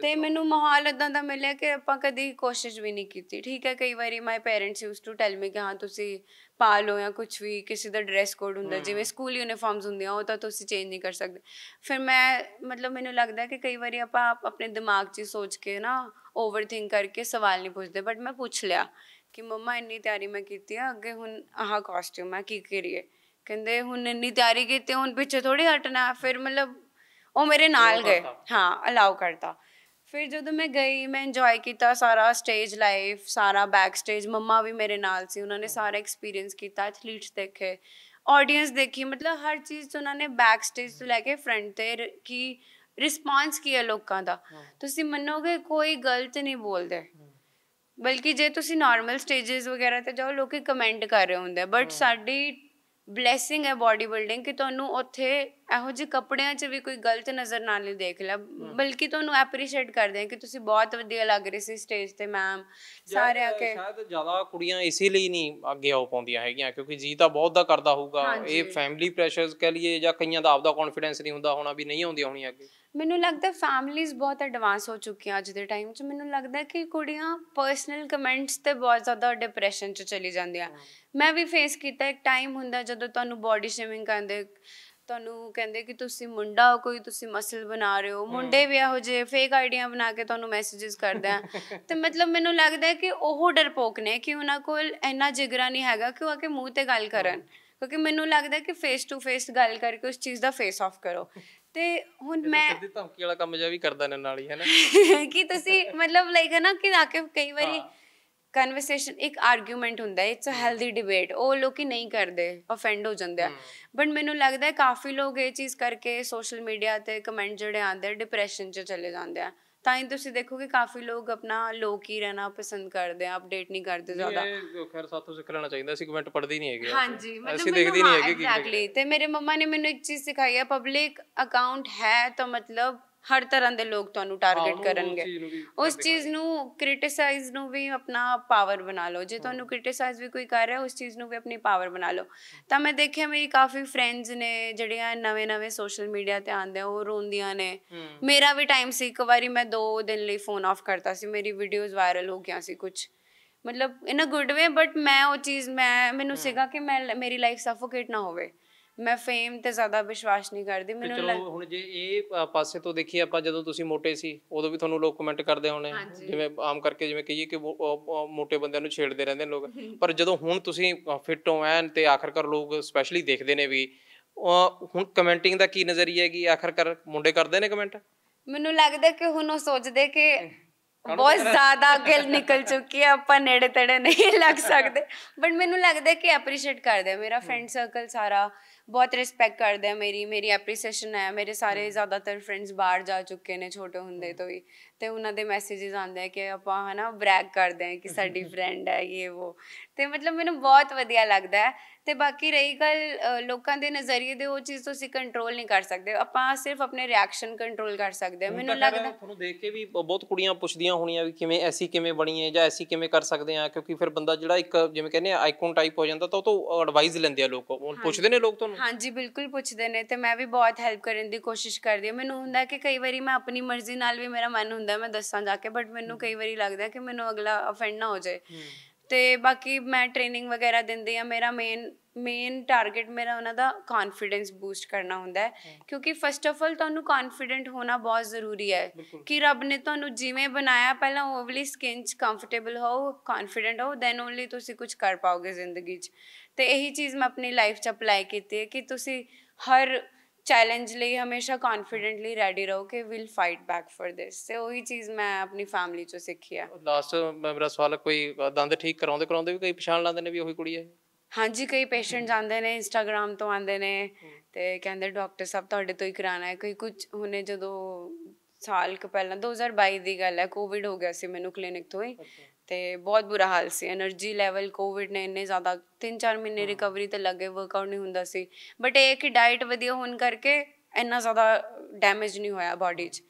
ਤੇ ਮੈਨੂੰ ਮਾਹੌਲ ਉਦਾਂ ਦਾ ਮਿਲਿਆ ਕਿ ਆਪਾਂ ਕਦੀ ਕੋਸ਼ਿਸ਼ ਵੀ ਨਹੀਂ ਕੀਤੀ ਠੀਕ ਹੈ ਕਈ ਵਾਰੀ my parents use to tell me ਕਿ ਹਾਂ ਤੁਸੀਂ ਪਾ ਲਓ ਜਾਂ ਕੁਝ ਵੀ ਕਿਸੇ ਦਾ ਡਰੈਸ ਕੋਡ ਹੁੰਦਾ ਜਿਵੇਂ ਸਕੂਲ ਯੂਨੀਫਾਰਮਸ ਹੁੰਦੀਆਂ ਉਹ ਤਾਂ ਤੁਸੀਂ ਚੇਂਜ ਨਹੀਂ ਕਰ ਸਕਦੇ ਫਿਰ ਮੈਂ ਮਤਲਬ ਮੈਨੂੰ ਲੱਗਦਾ ਕਿ ਕਈ ਵਾਰੀ ਆਪਾਂ ਆਪਣੇ ਦਿਮਾਗ 'ਚ ਸੋਚ ਕੇ ਨਾ ਓਵਰ ਥਿੰਕ ਕਰਕੇ ਸਵਾਲ ਨਹੀਂ ਪੁੱਛਦੇ ਬਟ ਮੈਂ ਪੁੱਛ ਲਿਆ ਕਿ ਮੰਮਾ ਇੰਨੀ ਤਿਆਰੀ ਮੈਂ ਕੀਤੀ ਆ ਅੱਗੇ ਹੁਣ ਆਹ ਕਾਸਟਿਊਮ ਆ ਕੀ ਕਰੀਏ ਕਹਿੰਦੇ ਹੁਣ ਇੰਨੀ ਤਿਆਰੀ ਕੀਤੀ ਹੁਣ ਪਿੱਛੇ ਥੋੜੀ ਹਟਣਾ ਫਿਰ ਮਤਲਬ ਉਹ ਮੇਰੇ ਨਾਲ ਗਏ ਹਾਂ ਅਲਾਉ ਕਰਤਾ ਫਿਰ ਜਦੋਂ ਮੈਂ ਗਈ ਮੈਂ ਇੰਜੋਏ ਕੀਤਾ ਸਾਰਾ ਸਟੇਜ ਲਾਈਫ ਸਾਰਾ ਬੈਕ ਸਟੇਜ ਮੰਮਾ ਵੀ ਮੇਰੇ ਨਾਲ ਸੀ ਉਹਨਾਂ ਨੇ ਸਾਰਾ ਐਕਸਪੀਰੀਅੰਸ ਕੀਤਾ ਐਥਲੀਟਸ ਦੇਖੇ ਆਡੀਅנס ਦੇਖੀ ਮਤਲਬ ਹਰ ਚੀਜ਼ ਉਹਨਾਂ ਨੇ ਬੈਕ ਸਟੇਜ ਤੋਂ ਲੈ ਕੇ ਫਰੰਟ ਤੇ ਕੀ ਰਿਸਪਾਂਸ ਕੀਤਾ ਲੋਕਾਂ ਦਾ ਤੁਸੀਂ ਮੰਨੋਗੇ ਕੋਈ ਗਲਤ ਨਹੀਂ ਬੋਲਦੇ ਬਲਕਿ ਜੇ ਤੁਸੀਂ ਨਾਰਮਲ ਸਟੇजेस ਵਗੈਰਾ ਤੇ ਜਾਓ ਲੋਕੀ ਕਮੈਂਟ ਕਰ ਰਹੇ ਹੁੰਦੇ ਬਟ ਸਾਡੀ ਬਲੇਸਿੰਗ ਹੈ ਬਾਡੀ ਬਿਲਡਿੰਗ ਕਿ ਤੁਹਾਨੂੰ ਉੱਥੇ ਇਹੋ ਜਿਹੇ ਕੱਪੜਿਆਂ 'ਚ ਵੀ ਕੋਈ ਗਲਤ ਨਜ਼ਰ ਨਾਲ ਨਹੀਂ ਦੇਖ ਲਿਆ ਬਲਕਿ ਤੁਹਾਨੂੰ ਐਪਰੀਸ਼ੀਏਟ ਕਰਦੇ ਆ ਕਿ ਤੁਸੀਂ ਬਹੁਤ ਵਧੀਆ ਲੱਗ ਰਹੇ ਸੀ ਸਟੇਜ ਤੇ ਮੈਮ ਸਾਰੇ ਆ ਕੇ ਸ਼ਾਇਦ ਜ਼ਿਆਦਾ ਕੁੜੀਆਂ ਇਸੇ ਲਈ ਨਹੀਂ ਅੱਗੇ ਆਉ ਪਾਉਂਦੀਆਂ ਹੈਗੀਆਂ ਕਿਉਂਕਿ ਜੀ ਤਾਂ ਬਹੁਤ ਦਾ ਕਰਦਾ ਹੋਊਗਾ ਇਹ ਫੈਮਿਲੀ ਪ੍ਰੈਸ਼ਰਸ ਕਹ ਲਈਏ ਜਾਂ ਕਈਆਂ ਦਾ ਆਪਦਾ ਕੌਨਫੀਡੈਂਸ ਨਹੀਂ ਹੁੰਦਾ ਹੋਣਾ ਵੀ ਨਹੀਂ ਆਉਂਦੀ ਹੋਣੀ ਅੱਗੇ ਮੈਨੂੰ ਲੱਗਦਾ ਫੈਮਿਲੀਜ਼ ਬਹੁਤ ਐਡਵਾਂਸ ਹੋ ਚੁੱਕੀਆਂ ਅੱਜ ਦੇ ਟਾਈਮ 'ਚ ਮੈਨੂੰ ਲੱਗਦਾ ਕਿ ਕੁੜੀਆਂ ਪਰਸਨਲ ਕਮੈਂਟਸ ਤੇ ਬਹੁਤ ਜ਼ਿਆਦਾ ਡਿਪਰੈਸ਼ਨ 'ਚ ਚਲੀ ਜਾਂਦੀਆਂ ਮੈਂ ਵੀ ਫੇਸ ਕੀਤਾ ਇੱਕ ਟਾਈਮ ਹੁੰਦਾ ਜਦੋਂ ਤੁਹਾਨੂੰ ਬਾਡੀ ਸ਼ੇਮਿੰਗ ਕਰਦੇ ਤੁਹਾਨੂੰ ਕਹਿੰਦੇ ਕਿ ਤੁਸੀਂ ਮੁੰਡਾ ਹੋ ਕੋਈ ਤੁਸੀਂ ਮਸਲ ਬਣਾ ਰਹੇ ਹੋ ਮੁੰਡੇ ਵੀ ਇਹੋ ਜਿਹੇ ਫੇਕ ਆਈਡੀਆਂ ਬਣਾ ਕੇ ਤੁਹਾਨੂੰ ਮੈਸੇजेस ਕਰਦੇ ਆ ਤੇ ਮਤਲਬ ਮੈਨੂੰ ਲੱਗਦਾ ਹੈ ਕਿ ਉਹ ਡਰਪੋਕ ਨੇ ਕਿ ਉਹਨਾਂ ਕੋਲ ਇੰਨਾ ਜਿਗਰਾ ਨਹੀਂ ਹੈਗਾ ਕਿ ਉਹ ਆ ਕੇ ਮੂੰਹ ਤੇ ਗੱਲ ਕਰਨ ਕਿਉਂਕਿ ਮੈਨੂੰ ਲੱਗਦਾ ਕਿ ਫੇਸ ਟੂ ਫੇਸ ਗੱਲ ਕਰਕੇ ਉਸ ਚੀਜ਼ ਦਾ ਫੇਸ ਆਫ ਕਰੋ ਤੇ ਹੁਣ ਮੈਂ ਸਿੱਧੀ ਧਮਕੀ ਵਾਲਾ ਕੰਮ ਜਿਹਾ ਵੀ ਕਰਦਾ ਨੇ ਨਾਲ ਹੀ ਹੈਨਾ <laughs> ਕਿ ਤੁਸੀਂ ਮਤਲਬ ਲਾਈਕ ਹੈ ਨਾ ਕਿ ਆ ਕੇ ਕਈ ਵਾਰੀ ਕਨਵਰਸੇਸ਼ਨ ਇੱਕ ਆਰਗੂਮੈਂਟ ਹੁੰਦਾ ਹੈ ਇਟਸ ਅ ਹੈਲਦੀ ਡਿਬੇਟ ਉਹ ਲੋਕੀ ਨਹੀਂ ਕਰਦੇ ਆਫੈਂਡ ਹੋ ਜਾਂਦੇ ਆ ਬਟ ਮੈਨੂੰ ਲੱਗਦਾ ਹੈ ਕਾਫੀ ਲੋਕ ਇਹ ਚੀਜ਼ ਕਰਕੇ ਸੋਸ਼ਲ ਮੀਡੀਆ ਤੇ ਕਮੈਂਟ ਜਿਹੜੇ ਆਂਦੇ ਡਿਪਰੈਸ਼ਨ 'ਚ ਚਲੇ ਜਾਂਦੇ ਆ ਤਾਂ ਹੀ ਤੁਸੀਂ ਦੇਖੋਗੇ ਕਾਫੀ ਲੋਕ ਆਪਣਾ ਲੋਕ ਹੀ ਰਹਿਣਾ ਪਸੰਦ ਕਰਦੇ ਆ ਅਪਡੇਟ ਨਹੀਂ ਕਰਦੇ ਜ਼ਿਆਦਾ ਇਹ ਖੈਰ ਸਾਥੋਂ ਸਿੱਖ ਲੈਣਾ ਚਾਹੀਦਾ ਸੀ ਕਮੈਂਟ ਪੜਦੀ ਨਹੀਂ ਹੈਗੇ ਹਾਂਜੀ ਮਤਲਬ ਅਸੀਂ ਦੇਖਦੀ ਨਹੀਂ ਹੈਗੇ ਕਿ ਐਗਜ਼ੈਕਟਲੀ ਤੇ ਮੇਰੇ ਮੰਮਾ ਨੇ ਮੈਨੂੰ ਇੱਕ ਚੀਜ਼ ਸਿਖਾਈ ਹੈ ਪਬਲਿਕ ਅਕਾਊਂਟ ਹੈ ਤਾਂ ਮਤਲਬ ਹਰ ਤਰ੍ਹਾਂ ਦੇ ਲੋਕ ਤੁਹਾਨੂੰ ਟਾਰਗੇਟ ਕਰਨਗੇ ਉਸ ਚੀਜ਼ ਨੂੰ ਕ੍ਰਿਟਿਸਾਈਜ਼ ਨੂੰ ਵੀ ਆਪਣਾ ਪਾਵਰ ਬਣਾ ਲਓ ਜੇ ਤੁਹਾਨੂੰ ਕ੍ਰਿਟਿਸਾਈਜ਼ ਵੀ ਕੋਈ ਕਰ ਰਿਹਾ ਉਸ ਚੀਜ਼ ਨੂੰ ਵੀ ਆਪਣੀ ਪਾਵਰ ਬਣਾ ਲਓ ਤਾਂ ਮੈਂ ਦੇਖਿਆ ਮੇਰੀ ਕਾਫੀ ਫਰੈਂਡਸ ਨੇ ਜਿਹੜੀਆਂ ਨਵੇਂ-ਨਵੇਂ ਸੋਸ਼ਲ ਮੀਡੀਆ ਤੇ ਆਉਂਦੇ ਉਹ ਰੋਂਦੀਆਂ ਨੇ ਮੇਰਾ ਵੀ ਟਾਈਮ ਸੀ ਇੱਕ ਵਾਰੀ ਮੈਂ 2 ਦਿਨ ਲਈ ਫੋਨ ਆਫ ਕਰਤਾ ਸੀ ਮੇਰੀ ਵੀਡੀਓਜ਼ ਵਾਇਰਲ ਹੋ ਗਿਆ ਸੀ ਕੁਝ ਮਤਲਬ ਇਨ ਅ ਗੁੱਡ ਵੇ ਬਟ ਮੈਂ ਉਹ ਚੀਜ਼ ਮੈਂ ਮੈਨੂੰ ਸੀਗਾ ਕਿ ਮੈਂ ਮੇਰੀ ਲਾਈਫ ਸਫੋਕੇਟ ਨਾ ਹੋਵੇ ਮੈਂ ਫੇਮ ਤੇ ਜ਼ਿਆਦਾ ਵਿਸ਼ਵਾਸ ਨਹੀਂ ਕਰਦੀ ਮੈਨੂੰ ਚਲੋ ਹੁਣ ਜੇ ਇਹ ਪਾਸੇ ਤੋਂ ਦੇਖੀ ਆਪਾਂ ਜਦੋਂ ਤੁਸੀਂ ਮੋਟੇ ਸੀ ਉਦੋਂ ਵੀ ਤੁਹਾਨੂੰ ਲੋਕ ਕਮੈਂਟ ਕਰਦੇ ਹੋਣੇ ਜਿਵੇਂ ਆਮ ਕਰਕੇ ਜਿਵੇਂ ਕਹੀਏ ਕਿ ਮੋਟੇ ਬੰਦਿਆਂ ਨੂੰ ਛੇੜਦੇ ਰਹਿੰਦੇ ਨੇ ਲੋਕ ਪਰ ਜਦੋਂ ਹੁਣ ਤੁਸੀਂ ਫਿੱਟ ਹੋ ਐਨ ਤੇ ਆਖਰਕਾਰ ਲੋਕ ਸਪੈਸ਼ਲੀ ਦੇਖਦੇ ਨੇ ਵੀ ਹੁਣ ਕਮੈਂਟਿੰਗ ਦਾ ਕੀ ਨਜ਼ਰੀਆ ਹੈ ਕਿ ਆਖਰਕਾਰ ਮੁੰਡੇ ਕਰਦੇ ਨੇ ਕਮੈਂਟ ਮੈਨੂੰ ਲੱਗਦਾ ਕਿ ਹੁਣ ਉਹ ਸੋਚਦੇ ਕਿ ਬਹੁਤ ਜ਼ਿਆਦਾ ਗਿਲ ਨਿਕਲ ਚੁੱਕੀ ਹੈ ਆਪਾਂ ਨੇੜੇ ਤੜੇ ਨਹੀਂ ਲੱਗ ਸਕਦੇ ਬਟ <laughs> ਮੈਨੂੰ ਲੱਗਦਾ ਕਿ ਐਪਰੀਸ਼ੀਏਟ ਕਰਦੇ ਮੇਰਾ ਫਰੈਂਡ ਸਰਕਲ ਸਾਰਾ ਬਹੁਤ ਰਿਸਪੈਕਟ ਕਰਦੇ ਆ ਮੇਰੀ ਮੇਰੀ ਐਪਰੀਸੀਏਸ਼ਨ ਹੈ ਮੇਰੇ ਸਾਰੇ ਜ਼ਿਆਦਾਤਰ ਫਰੈਂਡਸ ਬਾਹਰ ਜਾ ਚੁੱਕੇ ਨੇ ਛੋਟੇ ਹੁੰਦੇ ਤੋਂ ਹੀ ਤੇ ਉਹਨਾਂ ਦੇ ਮੈਸੇजेस ਆਉਂਦੇ ਆ ਕਿ ਆਪਾਂ ਹਨਾ ਬ੍ਰੈਗ ਕਰਦੇ ਆ ਕਿ ਸਾਡੀ ਫਰੈਂਡ ਹੈ ਇਹ ਉਹ ਤੇ ਮਤਲਬ ਮੈਨੂੰ ਬਹੁਤ ਵਧੀਆ ਲੱਗਦਾ ਹੈ ਤੇ ਬਾਕੀ ਰਹੀ ਗੱਲ ਲੋਕਾਂ ਦੇ ਨਜ਼ਰੀਏ ਦੇ ਉਹ ਚੀਜ਼ ਤੁਸੀਂ ਕੰਟਰੋਲ ਨਹੀਂ ਕਰ ਸਕਦੇ ਆਪਾਂ ਸਿਰਫ ਆਪਣੇ ਰਿਐਕਸ਼ਨ ਕੰਟਰੋਲ ਕਰ ਸਕਦੇ ਆ ਮੈਨੂੰ ਲੱਗਦਾ ਤੁਹਾਨੂੰ ਦੇਖ ਕੇ ਵੀ ਬਹੁਤ ਕੁੜੀਆਂ ਪੁੱਛਦੀਆਂ ਹੋਣੀਆਂ ਵੀ ਕਿਵੇਂ ਐਸੀ ਕਿਵੇਂ ਬਣੀ ਹੈ ਜਾਂ ਐਸੀ ਕਿਵੇਂ ਕਰ ਸਕਦੇ ਆ ਕਿਉਂਕਿ ਫਿਰ ਬੰਦਾ ਜਿਹੜਾ ਇੱਕ ਜਿਵੇਂ ਕਹਿੰਦੇ ਆ ਆਈਕਨ ਟਾਈਪ ਹੋ ਜਾਂਦਾ ਤਾਂ ਉਹ ਤੋਂ ਐਡਵਾਈਸ ਲੈਂਦੇ ਆ ਲੋਕ ਪੁੱਛਦੇ ਨੇ ਲੋਕ ਤੁਹਾਨੂੰ ਹਾਂਜੀ ਬਿਲਕੁਲ ਪੁੱਛਦੇ ਨੇ ਤੇ ਮੈਂ ਵੀ ਬਹੁਤ ਹੈਲਪ ਕਰਨ ਦੀ ਕੋਸ਼ਿਸ਼ ਕਰਦੀ ਹਾਂ ਮੈਨੂੰ ਹੁੰਦਾ ਕਿ ਕਈ ਵਾਰੀ ਮੈਂ ਆਪਣੀ ਮਰਜ਼ੀ ਨਾਲ ਵੀ ਮੇਰਾ ਮਨ ਹੁੰਦਾ ਮੈਂ ਦੱਸਾਂ ਜਾ ਕੇ ਬਟ ਮੈਨੂੰ ਕਈ ਵਾਰੀ ਲੱਗਦਾ ਕਿ ਮੈਨੂੰ ਅਗਲਾ ਅਫੈਂਡ ਨਾ ਹੋ ਜਾਏ ਤੇ ਬਾਕੀ ਮੈਂ ਟ੍ਰੇਨਿੰਗ ਵਗੈਰਾ ਦਿੰਦੀ ਆ ਮੇਰਾ ਮੇਨ ਮੇਨ ਟਾਰਗੇਟ ਮੇਰਾ ਉਹਨਾਂ ਦਾ ਕੌਨਫੀਡੈਂਸ ਬੂਸਟ ਕਰਨਾ ਹੁੰਦਾ ਹੈ ਕਿਉਂਕਿ ਫਸਟ ਆਫ ਆਲ ਤੁਹਾਨੂੰ ਕੌਨਫੀਡੈਂਟ ਹੋਣਾ ਬਹੁਤ ਜ਼ਰੂਰੀ ਹੈ ਕਿ ਰੱਬ ਨੇ ਤੁਹਾਨੂੰ ਜਿਵੇਂ ਬਣਾਇਆ ਪਹਿਲਾਂ ਉਹ ਸਕਿਨ 'ਚ ਕੰਫਰਟੇਬਲ ਹੋ ਕੌਨਫੀਡੈਂਟ ਹੋ ਦੈਨ ਓਨਲੀ ਤੁਸੀਂ ਕੁਝ ਕਰ ਪਾਓਗੇ ਜ਼ਿੰਦਗੀ 'ਚ ਤੇ ਇਹੀ ਚੀਜ਼ ਮੈਂ ਆਪਣੀ ਲਾਈਫ 'ਚ ਅਪਲਾਈ ਕੀਤੀ ਹੈ ਕਿ ਤੁਸੀਂ ਹਰ ਚੈਲੰਜ ਲਈ ਹਮੇਸ਼ਾ ਕੌਨਫੀਡੈਂਟਲੀ ਰੈਡੀ ਰਹੋ ਕਿ will fight back for this so ਉਹੀ ਚੀਜ਼ ਮੈਂ ਆਪਣੀ ਫੈਮਿਲੀ ਚੋਂ ਸਿੱਖੀ ਆ ਲਾਸਟ ਮੇਰਾ ਸਵਾਲ ਕੋਈ ਦੰਦ ਠੀਕ ਕਰਾਉਂਦੇ ਕਰਾਉਂਦੇ ਵੀ ਕਈ ਪਛਾਣ ਲੈਂਦੇ ਨੇ ਵੀ ਉਹੀ ਕੁੜੀ ਹੈ ਹਾਂਜੀ ਕਈ ਪੇਸ਼ੈਂਟ ਜਾਂਦੇ ਨੇ ਇੰਸਟਾਗ੍ਰam ਤੋਂ ਆਂਦੇ ਨੇ ਤੇ ਕਹਿੰਦੇ ਡਾਕਟਰ ਸਾਹਿਬ ਤੁਹਾਡੇ ਤੋਂ ਹੀ ਕਰਾਣਾ ਹੈ ਕੋਈ ਕੁਝ ਹੁਣੇ ਜਦੋਂ ਸਾਲ ਕ ਪਹਿਲਾਂ 2022 ਦੀ ਗੱਲ ਹੈ ਕੋਵਿਡ ਹੋ ਗਿਆ ਸੀ ਮੈਨੂੰ ਕਲੀਨਿਕ ਤੋਂ ਹੀ ਤੇ ਬਹੁਤ ਬੁਰਾ ਹਾਲ ਸੀ એનર્ਜੀ ਲੈਵਲ ਕੋਵਿਡ ਨੇ ਇੰਨੇ ਜ਼ਿਆਦਾ 3-4 ਮਹੀਨੇ ਰਿਕਵਰੀ ਤੇ ਲੱਗੇ ਵਰਕਆਊਟ ਨਹੀਂ ਹੁੰਦਾ ਸੀ ਬਟ ਇਹ ਕਿ ਡਾਈਟ ਵਧੀਆ ਹੋਣ ਕਰਕੇ ਇੰਨਾ ਜ਼ਿਆਦਾ ਡੈਮੇਜ ਨਹੀਂ ਹੋਇਆ ਬਾਡੀ 'ਚ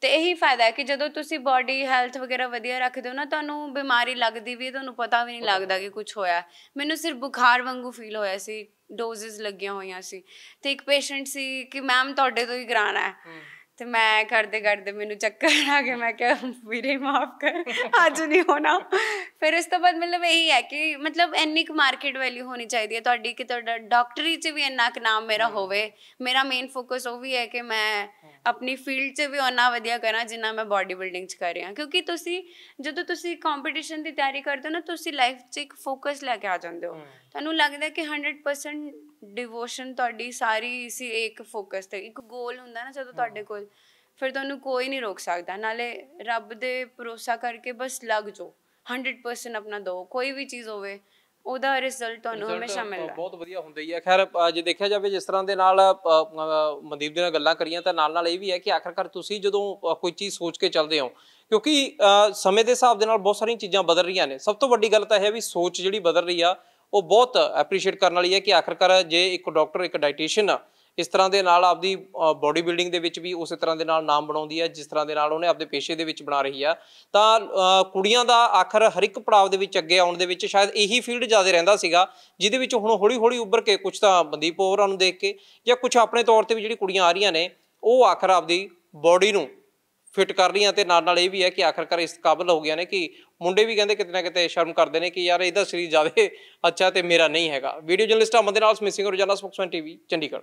ਤੇ ਇਹੀ ਫਾਇਦਾ ਹੈ ਕਿ ਜਦੋਂ ਤੁਸੀਂ ਬਾਡੀ ਹੈਲਥ ਵਗੈਰਾ ਵਧੀਆ ਰੱਖਦੇ ਹੋ ਨਾ ਤੁਹਾਨੂੰ ਬਿਮਾਰੀ ਲੱਗਦੀ ਵੀ ਤੁਹਾਨੂੰ ਪਤਾ ਵੀ ਨਹੀਂ ਲੱਗਦਾ ਕਿ ਕੁਝ ਹੋਇਆ ਮੈਨੂੰ ਸਿਰਫ ਬੁਖਾਰ ਵਾਂਗੂ ਫੀਲ ਹੋਇਆ ਸੀ ਡੋਜ਼ਸ ਲੱਗੀਆਂ ਹੋਈਆਂ ਸੀ ਤੇ ਇੱਕ ਪੇਸ਼ੈਂਟ ਸੀ ਕਿ ਮੈਮ ਤੁਹਾਡੇ ਤੋਂ ਹੀ ਕਰਾਣਾ ਹੈ ਤੇ ਮੈਂ ਕਰਦੇ ਕਰਦੇ ਮੈਨੂੰ ਚੱਕਰ <laughs> ਆ ਗਿਆ ਮੈਂ ਕਿਹਾ ਵੀਰੇ ਮਾਫ ਕਰ ਅੱਜ ਨਹੀਂ ਹੋਣਾ ਫਿਰ ਇਸ ਤੋਂ ਬਾਅਦ ਮਤਲਬ ਇਹੀ ਹੈ ਕਿ ਮਤਲਬ ਇੰਨੀ ਕੁ ਮਾਰਕੀਟ ਵੈਲਿਊ ਹੋਣੀ ਚਾਹੀਦੀ ਹੈ ਤੁਹਾਡੀ ਕਿ ਤੁਹਾਡਾ ਡਾਕਟਰੀ 'ਚ ਵੀ ਇੰਨਾ ਕੁ ਨਾਮ ਮੇਰਾ ਹੋਵੇ ਮੇਰਾ ਮੇਨ ਫੋਕਸ ਉਹ ਵੀ ਹੈ ਕਿ ਮੈਂ ਆਪਣੀ ਫੀਲਡ 'ਚ ਵੀ ਉਹਨਾਂ ਵਧੀਆ ਕਰਾਂ ਜਿੰਨਾ ਮੈਂ ਬਾਡੀ ਬਿਲਡਿੰਗ 'ਚ ਕਰ ਰਿਹਾ ਕਿਉਂਕਿ ਤੁਸੀਂ ਜਦੋਂ ਤੁਸੀਂ ਕੰਪੀਟੀਸ਼ਨ ਦੀ ਤਿਆਰੀ ਕਰਦੇ ਹੋ ਨਾ ਤੁਸੀਂ ਲਾਈਫ 'ਚ ਇੱਕ ਫੋਕਸ ਲੈ ਕੇ ਆ ਜਾਂਦੇ ਹੋ ਤੁਹਾਨੂੰ ਲੱਗਦਾ ਕਿ 100% ਡਿਵੋਸ਼ਨ ਤੁਹਾਡੀ ਸਾਰੀ ਇਸੇ ਇੱਕ ਫੋਕਸ ਤੇ ਇੱਕ ਗੋਲ ਹੁੰਦਾ ਨਾ ਜਦੋਂ ਤੁਹਾਡੇ ਕੋਲ ਫਿਰ ਤੁਹਾਨੂੰ ਕੋਈ ਨਹੀਂ ਰੋਕ ਸਕਦਾ ਨਾਲੇ ਰੱਬ ਦੇ ਭਰੋਸਾ ਕਰਕੇ ਬਸ ਲੱਗ ਜਾਓ 100% ਆਪਣਾ ਦੋ ਕੋਈ ਵੀ ਚੀਜ਼ ਹੋਵੇ ਉਹਦਾ ਰਿਜ਼ਲਟ ਤੁਹਾਨੂੰ ਹਮੇਸ਼ਾ ਮਿਲਦਾ ਬਹੁਤ ਵਧੀਆ ਹੁੰਦਾ ਹੀ ਹੈ ਖੈਰ ਜੇ ਦੇਖਿਆ ਜਾਵੇ ਜਿਸ ਤਰ੍ਹਾਂ ਦੇ ਨਾਲ ਮਨਦੀਪ ਦੇ ਨਾਲ ਗੱਲਾਂ ਕਰੀਆਂ ਤਾਂ ਨਾਲ ਨਾਲ ਇਹ ਵੀ ਹੈ ਕਿ ਆਖਰਕਾਰ ਤੁਸੀਂ ਜਦੋਂ ਕੋਈ ਚੀਜ਼ ਸੋਚ ਕੇ ਚੱਲਦੇ ਹੋ ਕਿਉਂਕਿ ਸਮੇਂ ਦੇ ਹਿਸਾਬ ਦੇ ਨਾਲ ਬਹੁਤ ਸਾਰੀਆਂ ਚੀਜ਼ਾਂ ਬਦਲ ਰਹੀਆਂ ਨੇ ਸਭ ਤੋਂ ਵੱਡੀ ਗੱਲ ਤਾਂ ਇਹ ਹੈ ਵੀ ਸੋਚ ਜਿਹੜੀ ਬਦਲ ਰਹੀ ਆ ਉਹ ਬਹੁਤ ਐਪਰੀਸ਼ੀਏਟ ਕਰਨ ਵਾਲੀ ਹੈ ਕਿ ਆਖਰਕਾਰ ਜੇ ਇੱਕ ਡਾਕਟਰ ਇੱਕ ਡਾਈਟੀਸ਼ੀਅਨ ਆ ਇਸ ਤਰ੍ਹਾਂ ਦੇ ਨਾਲ ਆਪਦੀ ਬਾਡੀ ਬਿਲਡਿੰਗ ਦੇ ਵਿੱਚ ਵੀ ਉਸੇ ਤਰ੍ਹਾਂ ਦੇ ਨਾਲ ਨਾਮ ਬਣਾਉਂਦੀ ਹੈ ਜਿਸ ਤਰ੍ਹਾਂ ਦੇ ਨਾਲ ਉਹਨੇ ਆਪਦੇ ਪੇਸ਼ੇ ਦੇ ਵਿੱਚ ਬਣਾ ਰਹੀ ਆ ਤਾਂ ਕੁੜੀਆਂ ਦਾ ਆਖਰ ਹਰ ਇੱਕ ਪੜਾਅ ਦੇ ਵਿੱਚ ਅੱਗੇ ਆਉਣ ਦੇ ਵਿੱਚ ਸ਼ਾਇਦ ਇਹੀ ਫੀਲਡ ਜ਼ਿਆਦਾ ਰਹਿੰਦਾ ਸੀਗਾ ਜਿਹਦੇ ਵਿੱਚ ਹੁਣ ਹੌਲੀ-ਹੌਲੀ ਉੱਭਰ ਕੇ ਕੁਝ ਤਾਂ ਬੰਦੀਪ ਹੋਰਾਂ ਨੂੰ ਦੇਖ ਕੇ ਜਾਂ ਕੁਝ ਆਪਣੇ ਤੌਰ ਤੇ ਵੀ ਜਿਹੜੀ ਕੁੜੀਆਂ ਆ ਰਹੀਆਂ ਨੇ ਉਹ ਆਖਰ ਆਪਦੀ ਬਾਡੀ ਨੂੰ ਫਿੱਟ ਕਰ ਰਹੀਆਂ ਤੇ ਨਾਲ ਨਾਲ ਇਹ ਵੀ ਹੈ ਕਿ ਆਖਰਕਾਰ ਇਸ ਕਾਬਲ ਹੋ ਗਿਆ ਨੇ ਕਿ ਮੁੰਡੇ ਵੀ ਕਹਿੰਦੇ ਕਿਤੇ ਨਾ ਕਿਤੇ ਸ਼ਰਮ ਕਰਦੇ ਨੇ ਕਿ ਯਾਰ ਇਹਦਾ ਸਰੀਰ ਜਾਵੇ ਅੱਛਾ ਤੇ ਮੇਰਾ ਨਹੀਂ ਹੈਗਾ ਵੀਡੀਓ ਜਰਨਲਿਸਟ ਅਮਨ ਦੇ ਨਾਲ ਸਮਿਸਿੰਗ ਰੋਜ਼ਾਨਾ ਸਪੋਕਸਮੈਨ ਟੀਵੀ ਚੰਡੀਗੜ੍ਹ